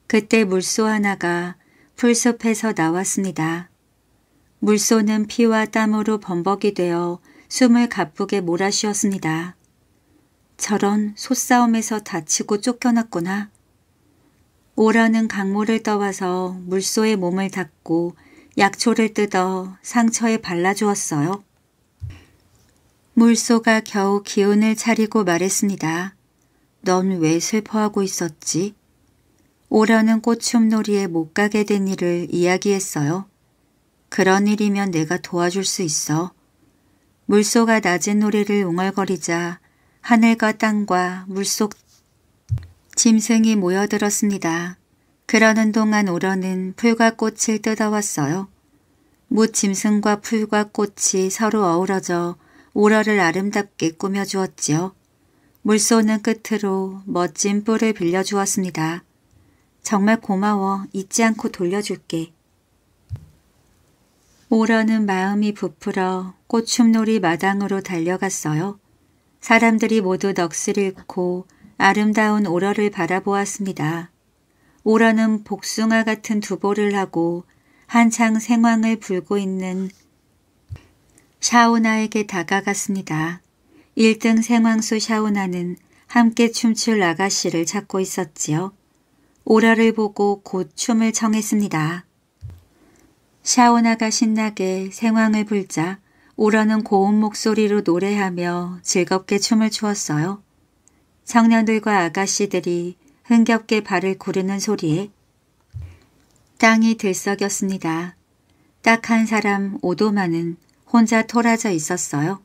그때 물소 하나가 풀숲에서 나왔습니다. 물소는 피와 땀으로 범벅이 되어 숨을 가쁘게 몰아쉬었습니다. 저런 소싸움에서 다치고 쫓겨났구나. 오라는 강물을 떠와서 물소에 몸을 닦고 약초를 뜯어 상처에 발라주었어요. 물소가 겨우 기운을 차리고 말했습니다. 넌 왜 슬퍼하고 있었지? 오라는 꽃춤놀이에 못 가게 된 일을 이야기했어요. 그런 일이면 내가 도와줄 수 있어. 물소가 낮은 노래를 웅얼거리자 하늘과 땅과 물속 짐승이 모여들었습니다. 그러는 동안 오러는 풀과 꽃을 뜯어왔어요. 무 짐승과 풀과 꽃이 서로 어우러져 오러를 아름답게 꾸며주었지요. 물소는 끝으로 멋진 뿔을 빌려주었습니다. 정말 고마워. 잊지 않고 돌려줄게. 오러는 마음이 부풀어 꽃춤놀이 마당으로 달려갔어요. 사람들이 모두 넋을 잃고 아름다운 오라를 바라보았습니다. 오라는 복숭아 같은 두보를 하고 한창 생황을 불고 있는 샤오나에게 다가갔습니다. 1등 생황수 샤오나는 함께 춤출 아가씨를 찾고 있었지요. 오라를 보고 곧 춤을 청했습니다. 샤오나가 신나게 생황을 불자 오라는 고운 목소리로 노래하며 즐겁게 춤을 추었어요. 청년들과 아가씨들이 흥겹게 발을 구르는 소리에 땅이 들썩였습니다. 딱 한 사람 오도마는 혼자 토라져 있었어요.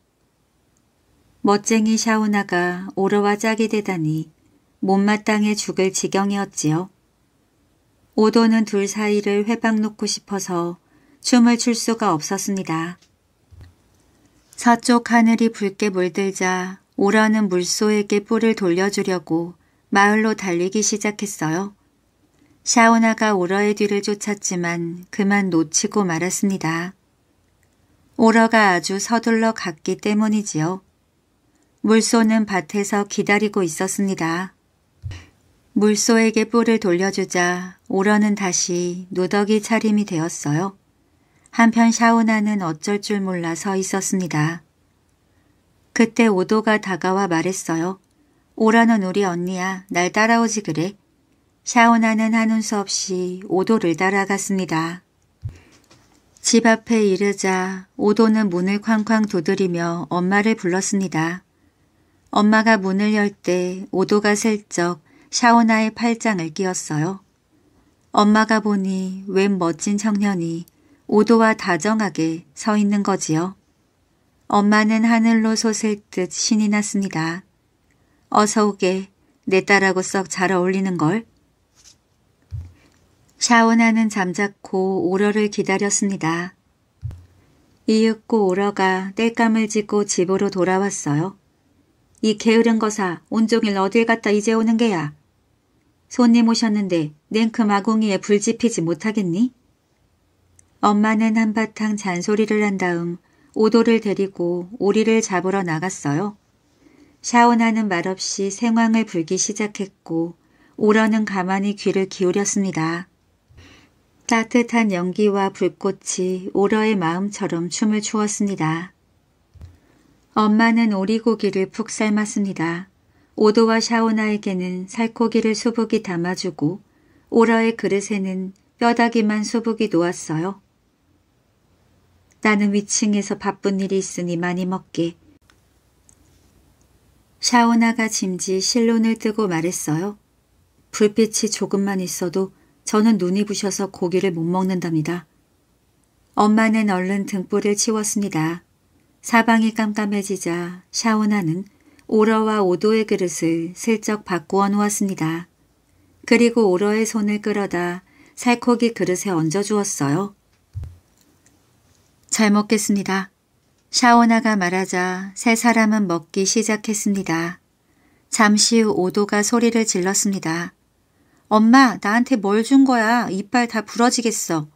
멋쟁이 샤우나가 오로와 짝이 되다니 못마땅해 죽을 지경이었지요. 오도는 둘 사이를 회방 놓고 싶어서 춤을 출 수가 없었습니다. 서쪽 하늘이 붉게 물들자 오라는 물소에게 뿔을 돌려주려고 마을로 달리기 시작했어요. 샤오나가 오러의 뒤를 쫓았지만 그만 놓치고 말았습니다. 오러가 아주 서둘러 갔기 때문이지요. 물소는 밭에서 기다리고 있었습니다. 물소에게 뿔을 돌려주자 오러는 다시 누더기 차림이 되었어요. 한편 샤오나는 어쩔 줄 몰라 서 있었습니다. 그때 오도가 다가와 말했어요. 오라는 우리 언니야. 날 따라오지 그래. 샤오나는 하는 수 없이 오도를 따라갔습니다. 집 앞에 이르자 오도는 문을 쾅쾅 두드리며 엄마를 불렀습니다. 엄마가 문을 열 때 오도가 슬쩍 샤오나의 팔짱을 끼었어요. 엄마가 보니 웬 멋진 청년이 오도와 다정하게 서 있는 거지요. 엄마는 하늘로 솟을 듯 신이 났습니다. 어서 오게 내 딸하고 썩 잘 어울리는 걸. 샤오나는 잠자코 오러를 기다렸습니다. 이윽고 오러가 땔감을 짓고 집으로 돌아왔어요. 이 게으른 거사 온종일 어딜 갔다 이제 오는 게야. 손님 오셨는데 냉큼 아궁이에 불 지피지 못하겠니? 엄마는 한바탕 잔소리를 한 다음 오도를 데리고 오리를 잡으러 나갔어요. 샤오나는 말없이 생황을 불기 시작했고 오라는 가만히 귀를 기울였습니다. 따뜻한 연기와 불꽃이 오러의 마음처럼 춤을 추었습니다. 엄마는 오리고기를 푹 삶았습니다. 오도와 샤오나에게는 살코기를 수북이 담아주고 오러의 그릇에는 뼈다귀만 수북이 놓았어요. 나는 위층에서 바쁜 일이 있으니 많이 먹게. 샤오나가 짐지 실론을 뜨고 말했어요. 불빛이 조금만 있어도 저는 눈이 부셔서 고기를 못 먹는답니다. 엄마는 얼른 등불을 치웠습니다. 사방이 깜깜해지자 샤오나는 오러와 오도의 그릇을 슬쩍 바꾸어 놓았습니다. 그리고 오러의 손을 끌어다 살코기 그릇에 얹어 주었어요. 잘 먹겠습니다. 샤오나가 말하자 세 사람은 먹기 시작했습니다. 잠시 후 오도가 소리를 질렀습니다. 엄마 나한테 뭘 준 거야 이빨 다 부러지겠어.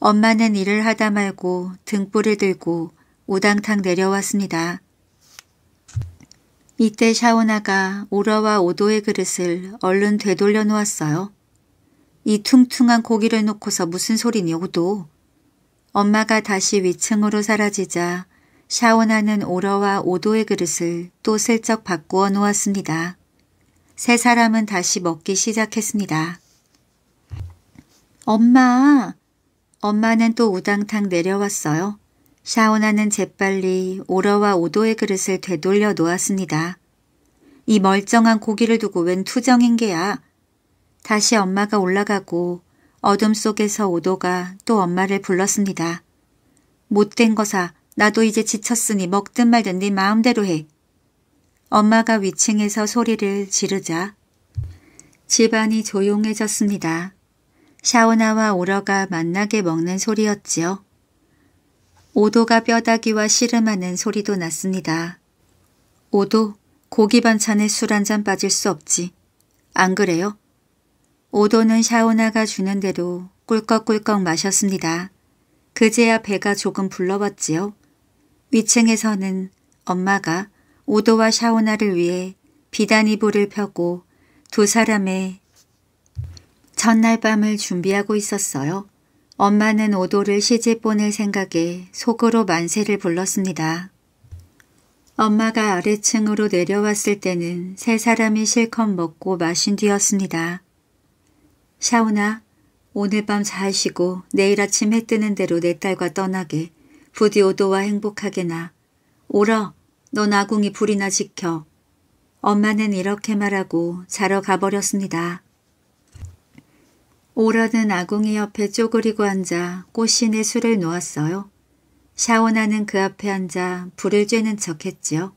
엄마는 일을 하다 말고 등불을 들고 우당탕 내려왔습니다. 이때 샤오나가 오라와 오도의 그릇을 얼른 되돌려 놓았어요. 이 퉁퉁한 고기를 놓고서 무슨 소리니 오도. 엄마가 다시 위층으로 사라지자 샤오나는 오러와 오도의 그릇을 또 슬쩍 바꾸어 놓았습니다. 세 사람은 다시 먹기 시작했습니다. 엄마! 엄마는 또 우당탕 내려왔어요. 샤오나는 재빨리 오러와 오도의 그릇을 되돌려 놓았습니다. 이 멀쩡한 고기를 두고 웬 투정인 게야. 다시 엄마가 올라가고 어둠 속에서 오도가 또 엄마를 불렀습니다. 못된 거사 나도 이제 지쳤으니 먹든 말든 네 마음대로 해. 엄마가 위층에서 소리를 지르자 집안이 조용해졌습니다. 샤오나와 오러가 만나게 먹는 소리였지요. 오도가 뼈다귀와 씨름하는 소리도 났습니다. 오도, 고기 반찬에 술 한 잔 빠질 수 없지. 안 그래요? 오도는 샤오나가 주는 대로 꿀꺽꿀꺽 마셨습니다. 그제야 배가 조금 불러왔지요. 위층에서는 엄마가 오도와 샤오나를 위해 비단이불을 펴고 두 사람의 첫날 밤을 준비하고 있었어요. 엄마는 오도를 시집 보낼 생각에 속으로 만세를 불렀습니다. 엄마가 아래층으로 내려왔을 때는 세 사람이 실컷 먹고 마신 뒤였습니다. 샤오나, 오늘 밤 잘 쉬고 내일 아침 해 뜨는 대로 내 딸과 떠나게 부디 오도와 행복하게 나. 오라넌 아궁이 불이나 지켜. 엄마는 이렇게 말하고 자러 가버렸습니다. 오라는 아궁이 옆에 쪼그리고 앉아 꽃신에 술을 놓았어요. 샤오나는 그 앞에 앉아 불을 쬐는 척했지요.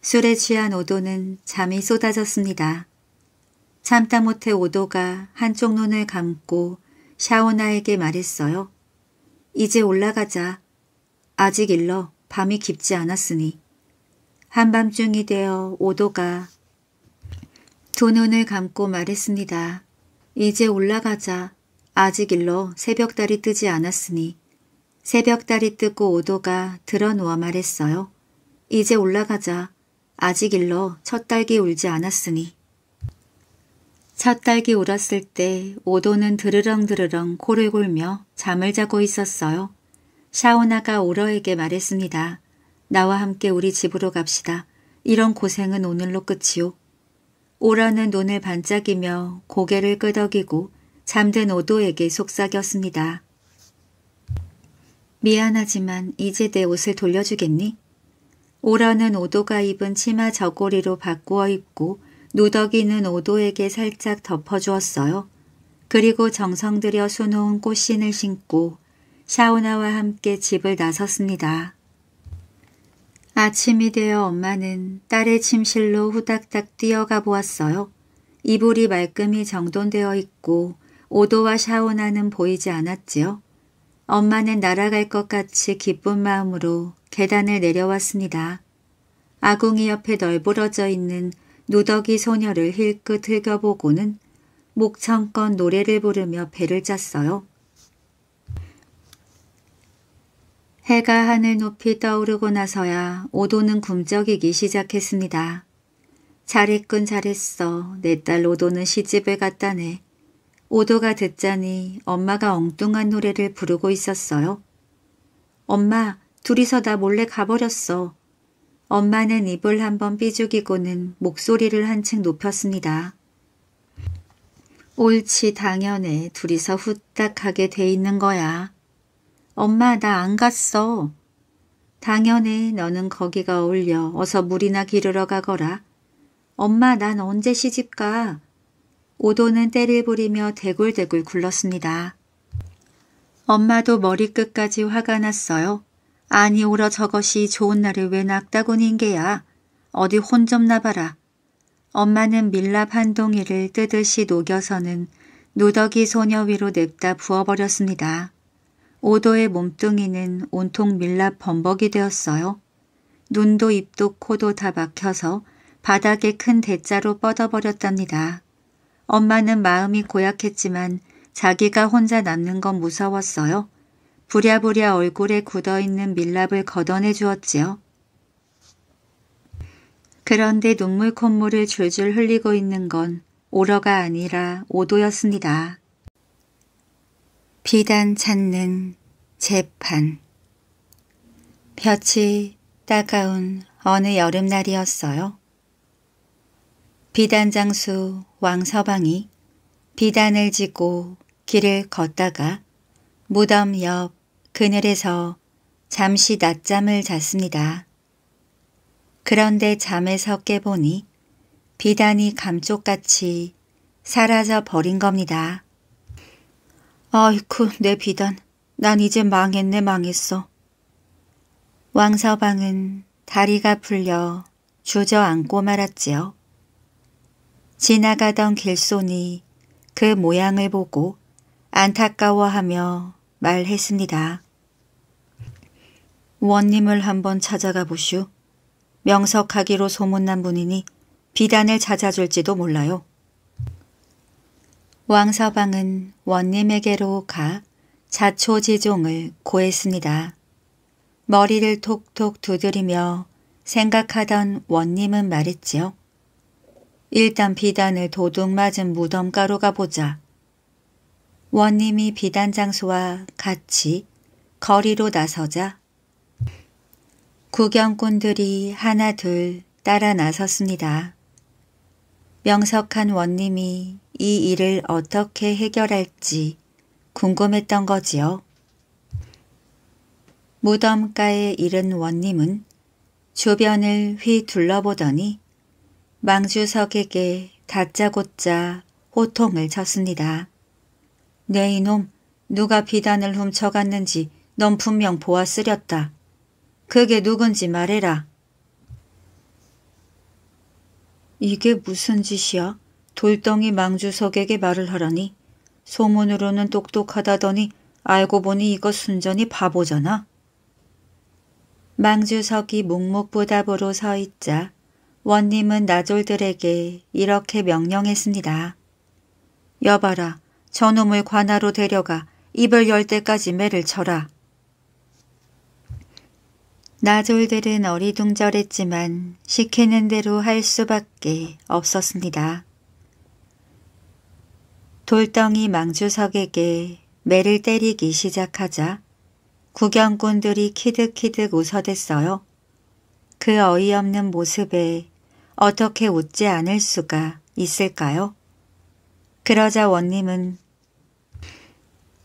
술에 취한 오도는 잠이 쏟아졌습니다. 참다 못해 오도가 한쪽 눈을 감고 샤오나에게 말했어요. 이제 올라가자. 아직 일러 밤이 깊지 않았으니. 한밤중이 되어 오도가 두 눈을 감고 말했습니다. 이제 올라가자. 아직 일러 새벽달이 뜨지 않았으니. 새벽달이 뜨고 오도가 드러누워 말했어요. 이제 올라가자. 아직 일러 첫 달기 울지 않았으니. 찻딸기 울었을 때 오도는 드르렁드르렁 코를 골며 잠을 자고 있었어요. 샤오나가 오러에게 말했습니다. 나와 함께 우리 집으로 갑시다. 이런 고생은 오늘로 끝이오. 오라는 눈을 반짝이며 고개를 끄덕이고 잠든 오도에게 속삭였습니다. 미안하지만 이제 내 옷을 돌려주겠니? 오라는 오도가 입은 치마 저고리로 바꾸어 입고 누더기는 오도에게 살짝 덮어주었어요. 그리고 정성 들여 수놓은 꽃신을 신고 샤오나와 함께 집을 나섰습니다. 아침이 되어 엄마는 딸의 침실로 후닥닥 뛰어가 보았어요. 이불이 말끔히 정돈되어 있고 오도와 샤오나는 보이지 않았지요. 엄마는 날아갈 것 같이 기쁜 마음으로 계단을 내려왔습니다. 아궁이 옆에 널브러져 있는 누더기 소녀를 힐끗 흘겨보고는 목청껏 노래를 부르며 배를 짰어요. 해가 하늘 높이 떠오르고 나서야 오도는 굶적이기 시작했습니다. 잘했군 잘했어. 내 딸 오도는 시집을 갔다네. 오도가 듣자니 엄마가 엉뚱한 노래를 부르고 있었어요. 엄마, 둘이서 나 몰래 가버렸어. 엄마는 입을 한번 삐죽이고는 목소리를 한층 높였습니다. 옳지 당연해 둘이서 후딱하게 돼 있는 거야. 엄마 나 안 갔어. 당연해 너는 거기가 어울려 어서 물이나 기르러 가거라. 엄마 난 언제 시집가? 오도는 때를 부리며 대굴대굴 굴렀습니다. 엄마도 머리끝까지 화가 났어요. 아니오라 저것이 좋은 날에 왜 낙다군인 게야. 어디 혼좀 나봐라. 엄마는 밀랍 한 동이를 뜨듯이 녹여서는 누더기 소녀 위로 냅다 부어버렸습니다. 오도의 몸뚱이는 온통 밀랍 범벅이 되었어요. 눈도 입도 코도 다 막혀서 바닥에 큰 대자로 뻗어버렸답니다. 엄마는 마음이 고약했지만 자기가 혼자 남는 건 무서웠어요. 부랴부랴 얼굴에 굳어있는 밀랍을 걷어내 주었지요. 그런데 눈물 콧물을 줄줄 흘리고 있는 건 오러가 아니라 오도였습니다. 비단 찾는 재판 볕이 따가운 어느 여름날이었어요. 비단 장수 왕서방이 비단을 지고 길을 걷다가 무덤 옆 그늘에서 잠시 낮잠을 잤습니다. 그런데 잠에서 깨보니 비단이 감쪽같이 사라져 버린 겁니다. 아이쿠 내 비단 난 이제 망했네 망했어. 왕서방은 다리가 풀려 주저앉고 말았지요. 지나가던 길손이 그 모양을 보고 안타까워하며 말했습니다. 원님을 한번 찾아가 보슈 명석하기로 소문난 분이니 비단을 찾아줄지도 몰라요. 왕서방은 원님에게로 가 자초지종을 고했습니다. 머리를 톡톡 두드리며 생각하던 원님은 말했지요. 일단 비단을 도둑 맞은 무덤가루가 보자. 원님이 비단 장소와 같이 거리로 나서자 구경꾼들이 하나둘 따라 나섰습니다. 명석한 원님이 이 일을 어떻게 해결할지 궁금했던 거지요. 무덤가에 이른 원님은 주변을 휘 둘러보더니 망주석에게 다짜고짜 호통을 쳤습니다. 내 네, 이놈, 누가 비단을 훔쳐갔는지 넌 분명 보았으렸다. 그게 누군지 말해라. 이게 무슨 짓이야? 돌덩이 망주석에게 말을 하라니. 소문으로는 똑똑하다더니 알고 보니 이거 순전히 바보잖아. 망주석이 묵묵부답으로 서 있자 원님은 나졸들에게 이렇게 명령했습니다. 여봐라, 저놈을 관하로 데려가 입을 열 때까지 매를 쳐라. 나졸들은 어리둥절했지만 시키는 대로 할 수밖에 없었습니다. 돌덩이 망주석에게 매를 때리기 시작하자 구경꾼들이 키득키득 웃어댔어요. 그 어이없는 모습에 어떻게 웃지 않을 수가 있을까요? 그러자 원님은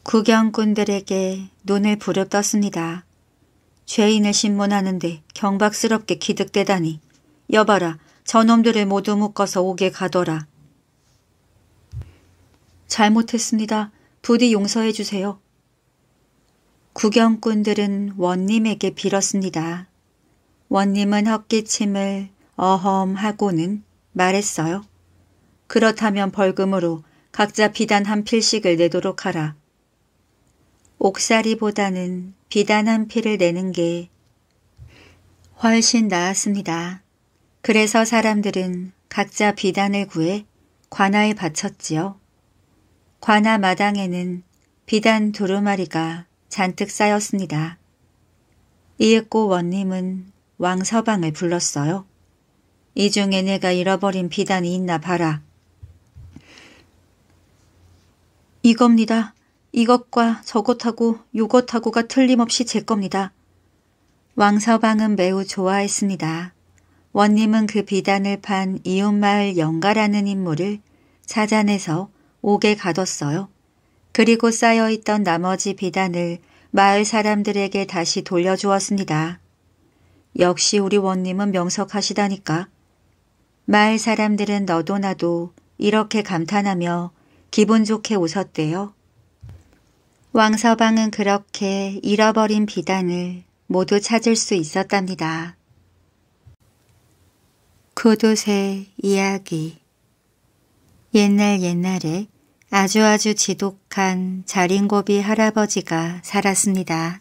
구경꾼들에게 눈을 부릅떴습니다. 죄인을 신문하는데 경박스럽게 기득대다니. 여봐라, 저놈들을 모두 묶어서 옥에 가더라 잘못했습니다. 부디 용서해 주세요. 구경꾼들은 원님에게 빌었습니다. 원님은 헛기침을 어험하고는 말했어요. 그렇다면 벌금으로 각자 비단 한 필씩을 내도록 하라. 옥살이보다는 비단 한 필을 내는 게 훨씬 나았습니다. 그래서 사람들은 각자 비단을 구해 관아에 바쳤지요. 관아 마당에는 비단 두루마리가 잔뜩 쌓였습니다. 이윽고 원님은 왕서방을 불렀어요. 이 중에 내가 잃어버린 비단이 있나 봐라. 이겁니다. 이것과 저것하고 요것하고가 틀림없이 제 겁니다. 왕서방은 매우 좋아했습니다. 원님은 그 비단을 판 이웃마을 영가라는 인물을 찾아내서 옥에 가뒀어요. 그리고 쌓여있던 나머지 비단을 마을 사람들에게 다시 돌려주었습니다. 역시 우리 원님은 명석하시다니까. 마을 사람들은 너도 나도 이렇게 감탄하며 기분 좋게 웃었대요. 왕서방은 그렇게 잃어버린 비단을 모두 찾을 수 있었답니다. 구두쇠 이야기 옛날 옛날에 아주 아주 지독한 자린고비 할아버지가 살았습니다.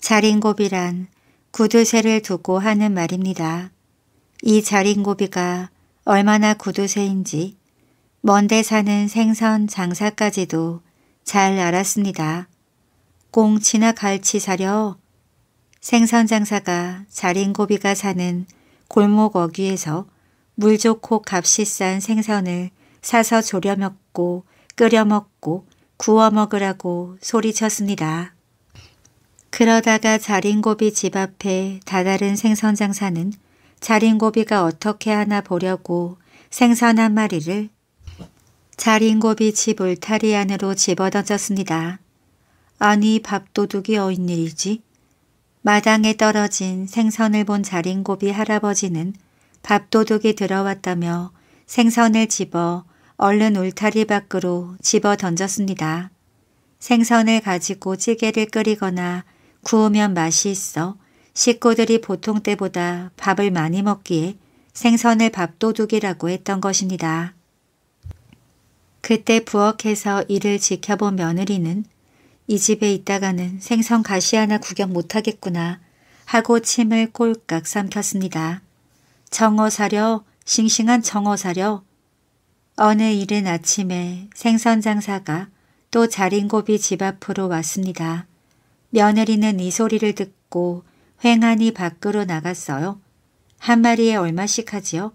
자린고비란 구두쇠를 두고 하는 말입니다. 이 자린고비가 얼마나 구두쇠인지 먼데 사는 생선 장사까지도 잘 알았습니다. 꽁치나 갈치 사려 생선 장사가 자린고비가 사는 골목 어귀에서 물 좋고 값이 싼 생선을 사서 졸여 먹고 끓여 먹고 구워 먹으라고 소리쳤습니다. 그러다가 자린고비 집 앞에 다다른 생선 장사는 자린고비가 어떻게 하나 보려고 생선 한 마리를 자린고비 집을 타리 안으로 집어던졌습니다. 아니 밥도둑이 어인 일이지? 마당에 떨어진 생선을 본 자린고비 할아버지는 밥도둑이 들어왔다며 생선을 집어 얼른 울타리 밖으로 집어 던졌습니다. 생선을 가지고 찌개를 끓이거나 구우면 맛이 있어 식구들이 보통 때보다 밥을 많이 먹기에 생선을 밥도둑이라고 했던 것입니다. 그때 부엌에서 이를 지켜본 며느리는 이 집에 있다가는 생선 가시 하나 구경 못하겠구나 하고 침을 꼴깍 삼켰습니다. 정어 사려 싱싱한 정어 사려 어느 이른 아침에 생선 장사가 또 자린고비 집 앞으로 왔습니다. 며느리는 이 소리를 듣고 횡하니 밖으로 나갔어요. 한 마리에 얼마씩 하지요?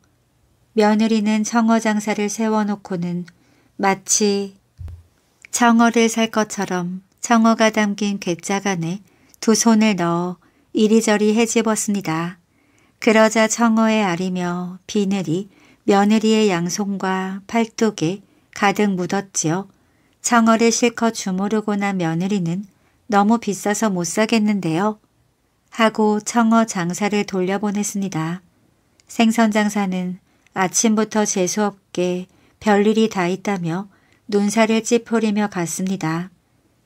며느리는 청어 장사를 세워놓고는 마치 청어를 살 것처럼 청어가 담긴 괴짝 안에 두 손을 넣어 이리저리 해집었습니다. 그러자 청어의 알이며 비늘이 며느리의 양손과 팔뚝에 가득 묻었지요. 청어를 실컷 주무르고난 며느리는 너무 비싸서 못 사겠는데요. 하고 청어 장사를 돌려보냈습니다. 생선 장사는 아침부터 재수없게 별일이 다 있다며 눈살을 찌푸리며 갔습니다.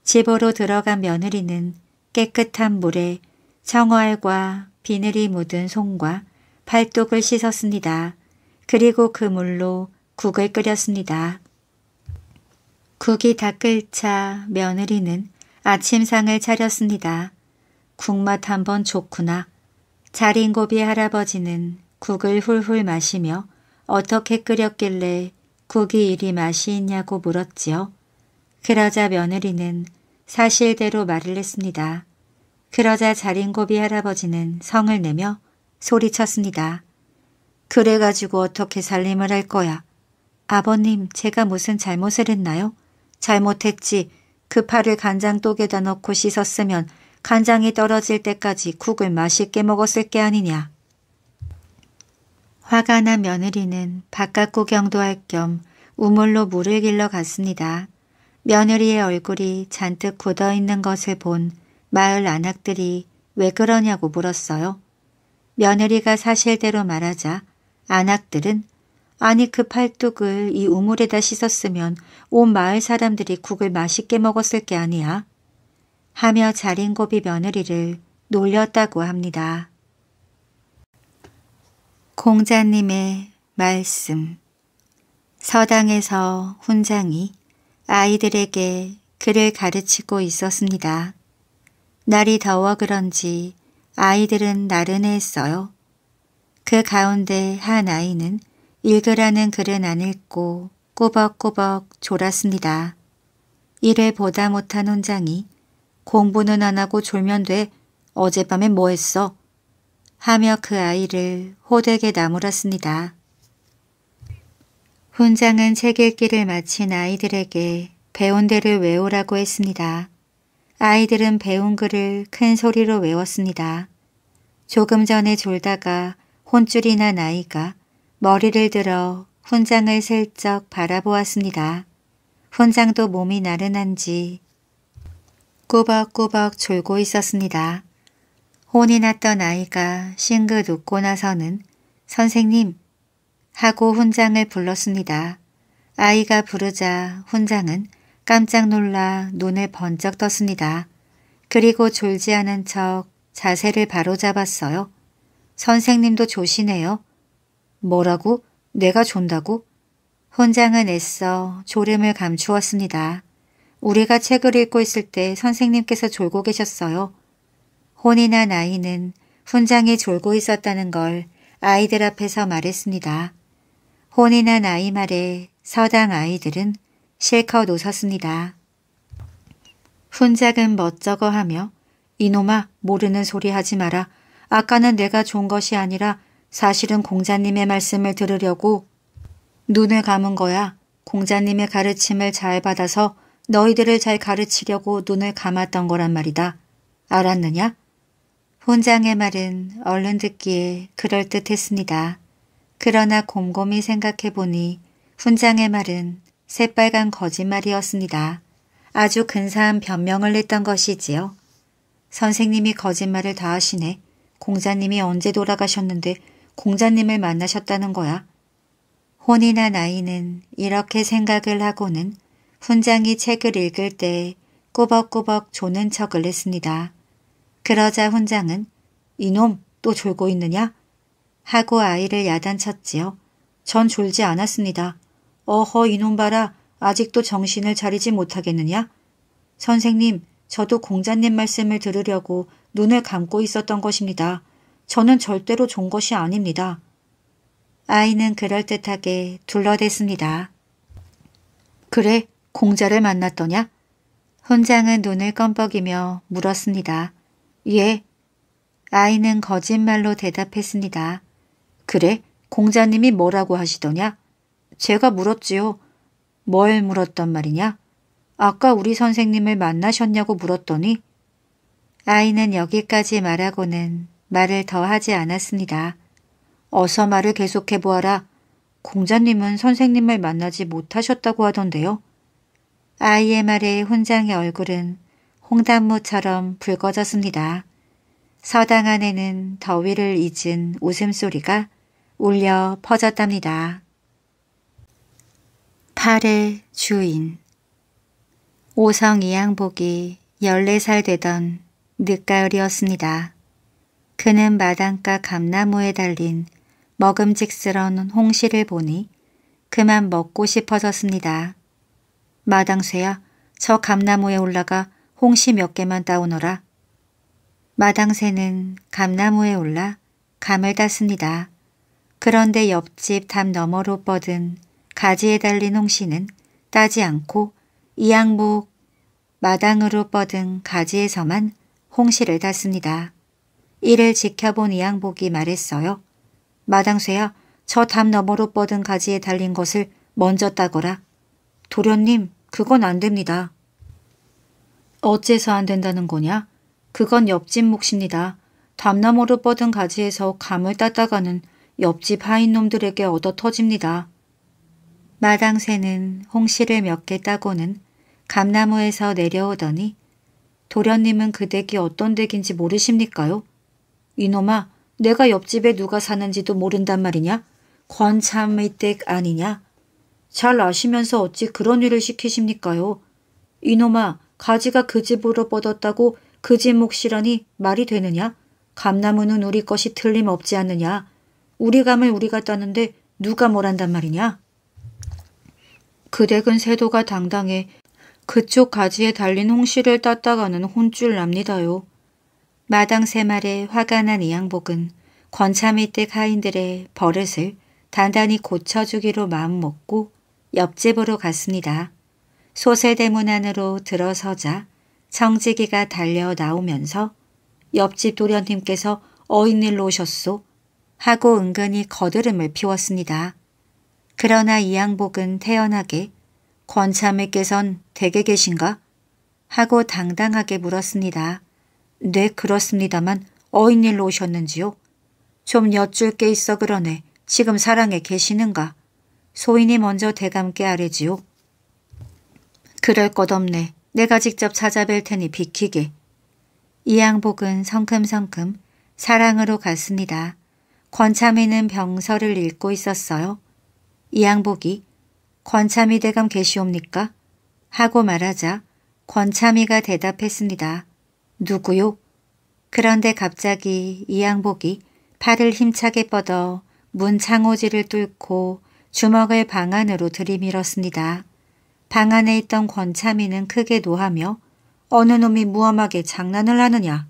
집으로 들어간 며느리는 깨끗한 물에 청알과 비늘이 묻은 손과 팔뚝을 씻었습니다. 그리고 그 물로 국을 끓였습니다. 국이 다 끓자 며느리는 아침상을 차렸습니다. 국맛 한번 좋구나. 자린고비 할아버지는 국을 훌훌 마시며 어떻게 끓였길래 국이 이리 맛이 있냐고 물었지요. 그러자 며느리는 사실대로 말을 했습니다. 그러자 자린고비 할아버지는 성을 내며 소리쳤습니다. 그래가지고 어떻게 살림을 할 거야. 아버님, 제가 무슨 잘못을 했나요? 잘못했지. 그 파를 간장 독에다 넣고 씻었으면 간장이 떨어질 때까지 국을 맛있게 먹었을 게 아니냐. 화가 난 며느리는 바깥 구경도 할 겸 우물로 물을 길러 갔습니다. 며느리의 얼굴이 잔뜩 굳어있는 것을 본 마을 안악들이 왜 그러냐고 물었어요. 며느리가 사실대로 말하자 안악들은 아니 그 팔뚝을 이 우물에다 씻었으면 온 마을 사람들이 국을 맛있게 먹었을 게 아니야. 하며 자린고비 며느리를 놀렸다고 합니다. 공자님의 말씀 서당에서 훈장이 아이들에게 글을 가르치고 있었습니다. 날이 더워 그런지 아이들은 나른해했어요. 그 가운데 한 아이는 읽으라는 글은 안 읽고 꾸벅꾸벅 졸았습니다. 이를 보다 못한 훈장이 공부는 안 하고 졸면 돼. 어젯밤에 뭐 했어? 하며 그 아이를 호되게 나무랐습니다. 훈장은 책 읽기를 마친 아이들에게 배운 대를 외우라고 했습니다. 아이들은 배운 글을 큰 소리로 외웠습니다. 조금 전에 졸다가 혼쭐이 난 아이가 머리를 들어 훈장을 슬쩍 바라보았습니다. 훈장도 몸이 나른한지 꾸벅꾸벅 졸고 있었습니다. 혼이 났던 아이가 싱긋 웃고 나서는 선생님 하고 훈장을 불렀습니다. 아이가 부르자 훈장은 깜짝 놀라 눈을 번쩍 떴습니다. 그리고 졸지 않은 척 자세를 바로잡았어요. 선생님도 조시네요. 뭐라고? 내가 존다고? 훈장은 애써 졸음을 감추었습니다. 우리가 책을 읽고 있을 때 선생님께서 졸고 계셨어요. 혼이나 나이는 훈장에 졸고 있었다는 걸 아이들 앞에서 말했습니다. 혼이나 나이 말에 서당 아이들은 실컷 웃었습니다. 훈장은 멋쩍어 하며 이놈아 모르는 소리 하지 마라. 아까는 내가 좋은 것이 아니라 사실은 공자님의 말씀을 들으려고 눈을 감은 거야. 공자님의 가르침을 잘 받아서 너희들을 잘 가르치려고 눈을 감았던 거란 말이다. 알았느냐? 훈장의 말은 얼른 듣기에 그럴듯했습니다. 그러나 곰곰이 생각해보니 훈장의 말은 새빨간 거짓말이었습니다. 아주 근사한 변명을 했던 것이지요. 선생님이 거짓말을 다 하시네. 공자님이 언제 돌아가셨는데 공자님을 만나셨다는 거야. 혼이나 나이는 이렇게 생각을 하고는 훈장이 책을 읽을 때 꾸벅꾸벅 조는 척을 했습니다. 그러자 훈장은 이놈 또 졸고 있느냐? 하고 아이를 야단쳤지요. 전 졸지 않았습니다. 어허 이놈 봐라 아직도 정신을 차리지 못하겠느냐? 선생님 저도 공자님 말씀을 들으려고 눈을 감고 있었던 것입니다. 저는 절대로 존 것이 아닙니다. 아이는 그럴듯하게 둘러댔습니다. 그래, 공자를 만났더냐? 훈장은 눈을 껌뻑이며 물었습니다. 예. 아이는 거짓말로 대답했습니다. 그래? 공자님이 뭐라고 하시더냐? 제가 물었지요. 뭘 물었단 말이냐? 아까 우리 선생님을 만나셨냐고 물었더니 아이는 여기까지 말하고는 말을 더 하지 않았습니다. 어서 말을 계속해보아라. 공자님은 선생님을 만나지 못하셨다고 하던데요. 아이의 말에 훈장의 얼굴은 홍단무처럼 붉어졌습니다. 서당 안에는 더위를 잊은 웃음소리가 울려 퍼졌답니다. 팔의 주인 오성 이양복이 14살 되던 늦가을이었습니다. 그는 마당가 감나무에 달린 먹음직스러운 홍시를 보니 그만 먹고 싶어졌습니다. 마당쇠야, 저 감나무에 올라가 홍시 몇 개만 따오너라. 마당 새는 감나무에 올라 감을 땄습니다. 그런데 옆집 담 너머로 뻗은 가지에 달린 홍시는 따지 않고 이양목 마당으로 뻗은 가지에서만 홍시를 땄습니다. 이를 지켜본 이양복이 말했어요. 마당쇠야 저 담 너머로 뻗은 가지에 달린 것을 먼저 따거라. 도련님 그건 안 됩니다. 어째서 안 된다는 거냐? 그건 옆집 몫입니다. 담나무로 뻗은 가지에서 감을 땄다가는 옆집 하인놈들에게 얻어 터집니다. 마당 새는 홍실를몇 개 따고는 감나무에서 내려오더니 도련님은 그 댁이 어떤 댁인지 모르십니까요? 이놈아, 내가 옆집에 누가 사는지도 모른단 말이냐? 권참의 댁 아니냐? 잘 아시면서 어찌 그런 일을 시키십니까요? 이놈아, 가지가 그 집으로 뻗었다고 그 집 몫이라니 말이 되느냐? 감나무는 우리 것이 틀림없지 않느냐? 우리 감을 우리가 따는데 누가 뭘한단 말이냐? 그 댁은 세도가 당당해 그쪽 가지에 달린 홍시를 땄다가는 혼쭐 납니다요. 마당 세 말에 화가 난 이양복은 권참이 댁가인들의 버릇을 단단히 고쳐주기로 마음먹고 옆집으로 갔습니다. 소세대문 안으로 들어서자 청지기가 달려 나오면서 옆집 도련님께서 어인일로 오셨소 하고 은근히 거드름을 피웠습니다. 그러나 이양복은 태연하게 권참의께선 댁에 계신가? 하고 당당하게 물었습니다. 네 그렇습니다만 어인일로 오셨는지요? 좀 여쭐 게 있어 그러네. 지금 사랑에 계시는가? 소인이 먼저 대감께 아래지요. 그럴 것 없네. 내가 직접 찾아뵐 테니 비키게. 이양복은 성큼성큼 사랑으로 갔습니다. 권참이는 병서를 읽고 있었어요. 이양복이 권참이 대감 계시옵니까? 하고 말하자 권참이가 대답했습니다. 누구요? 그런데 갑자기 이양복이 팔을 힘차게 뻗어 문창호지를 뚫고 주먹을 방 안으로 들이밀었습니다. 방 안에 있던 권참이는 크게 노하며 어느 놈이 무엄하게 장난을 하느냐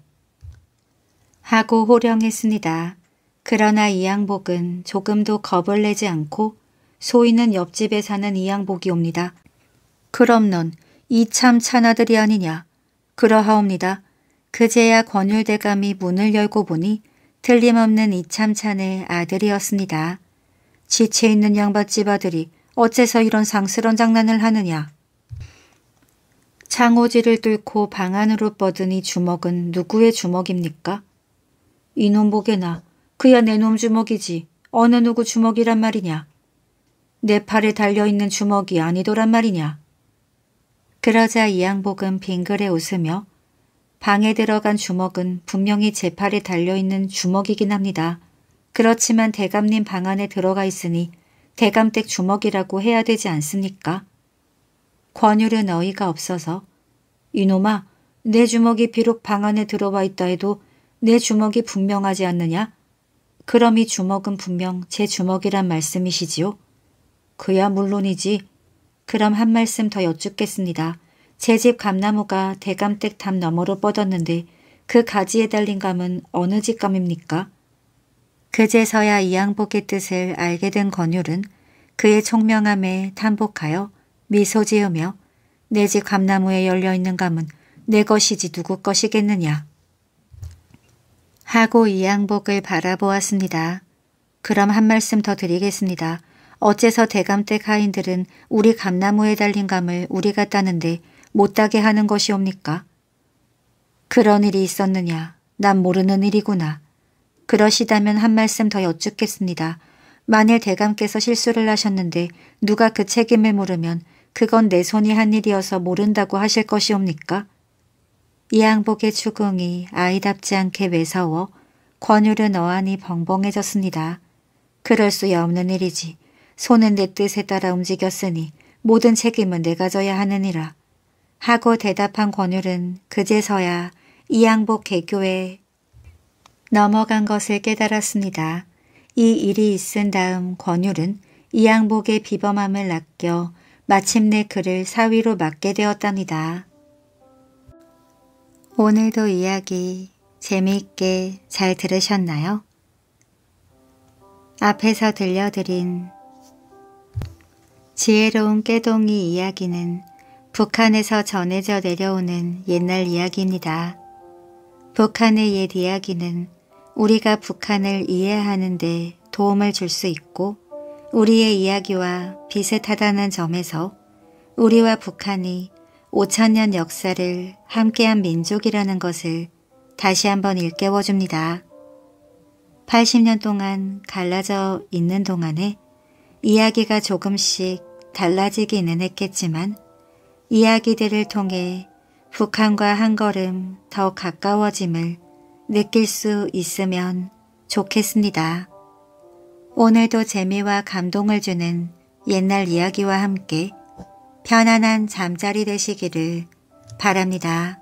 하고 호령했습니다. 그러나 이양복은 조금도 겁을 내지 않고 소인은 옆집에 사는 이양복이 옵니다. 그럼 넌 이참 차나들이 아니냐. 그러하옵니다. 그제야 권율대감이 문을 열고 보니 틀림없는 이참찬의 아들이었습니다. 지체있는 양밭집 아들이 어째서 이런 상스런 장난을 하느냐. 창호지를 뚫고 방 안으로 뻗으니 주먹은 누구의 주먹입니까? 이놈 보게나 그야 내놈 주먹이지 어느 누구 주먹이란 말이냐. 내 팔에 달려있는 주먹이 아니도란 말이냐. 그러자 이양복은 빙글에 웃으며 방에 들어간 주먹은 분명히 제 팔에 달려있는 주먹이긴 합니다. 그렇지만 대감님 방 안에 들어가 있으니 대감댁 주먹이라고 해야 되지 않습니까? 권율은 어이가 없어서 이놈아 내 주먹이 비록 방 안에 들어와 있다 해도 내 주먹이 분명하지 않느냐? 그럼 이 주먹은 분명 제 주먹이란 말씀이시지요? 그야 물론이지. 그럼 한 말씀 더 여쭙겠습니다. 제 집 감나무가 대감댁 담 너머로 뻗었는데 그 가지에 달린 감은 어느 집 감입니까? 그제서야 이양복의 뜻을 알게 된 건율은 그의 총명함에 탄복하여 미소 지으며 내 집 감나무에 열려있는 감은 내 것이지 누구 것이겠느냐 하고 이양복을 바라보았습니다. 그럼 한 말씀 더 드리겠습니다. 어째서 대감댁 하인들은 우리 감나무에 달린 감을 우리가 따는데 못 따게 하는 것이옵니까? 그런 일이 있었느냐? 난 모르는 일이구나. 그러시다면 한 말씀 더 여쭙겠습니다. 만일 대감께서 실수를 하셨는데 누가 그 책임을 물으면 그건 내 손이 한 일이어서 모른다고 하실 것이옵니까? 이양복의 추궁이 아이답지 않게 매서워 권율은 어안이 벙벙해졌습니다. 그럴 수야 없는 일이지. 손은 내 뜻에 따라 움직였으니 모든 책임은 내가 져야 하느니라. 하고 대답한 권율은 그제서야 이양복 개교에 넘어간 것을 깨달았습니다. 이 일이 있은 다음 권율은 이양복의 비범함을 낚여 마침내 그를 사위로 맡게 되었답니다. 오늘도 이야기 재미있게 잘 들으셨나요? 앞에서 들려드린 지혜로운 깨동이 이야기는 북한에서 전해져 내려오는 옛날 이야기입니다. 북한의 옛 이야기는 우리가 북한을 이해하는데 도움을 줄 수 있고 우리의 이야기와 비슷하다는 점에서 우리와 북한이 5천년 역사를 함께한 민족이라는 것을 다시 한번 일깨워줍니다. 80년 동안 갈라져 있는 동안에 이야기가 조금씩 달라지기는 했겠지만 이야기들을 통해 북한과 한 걸음 더 가까워짐을 느낄 수 있으면 좋겠습니다. 오늘도 재미와 감동을 주는 옛날 이야기와 함께 편안한 잠자리 되시기를 바랍니다.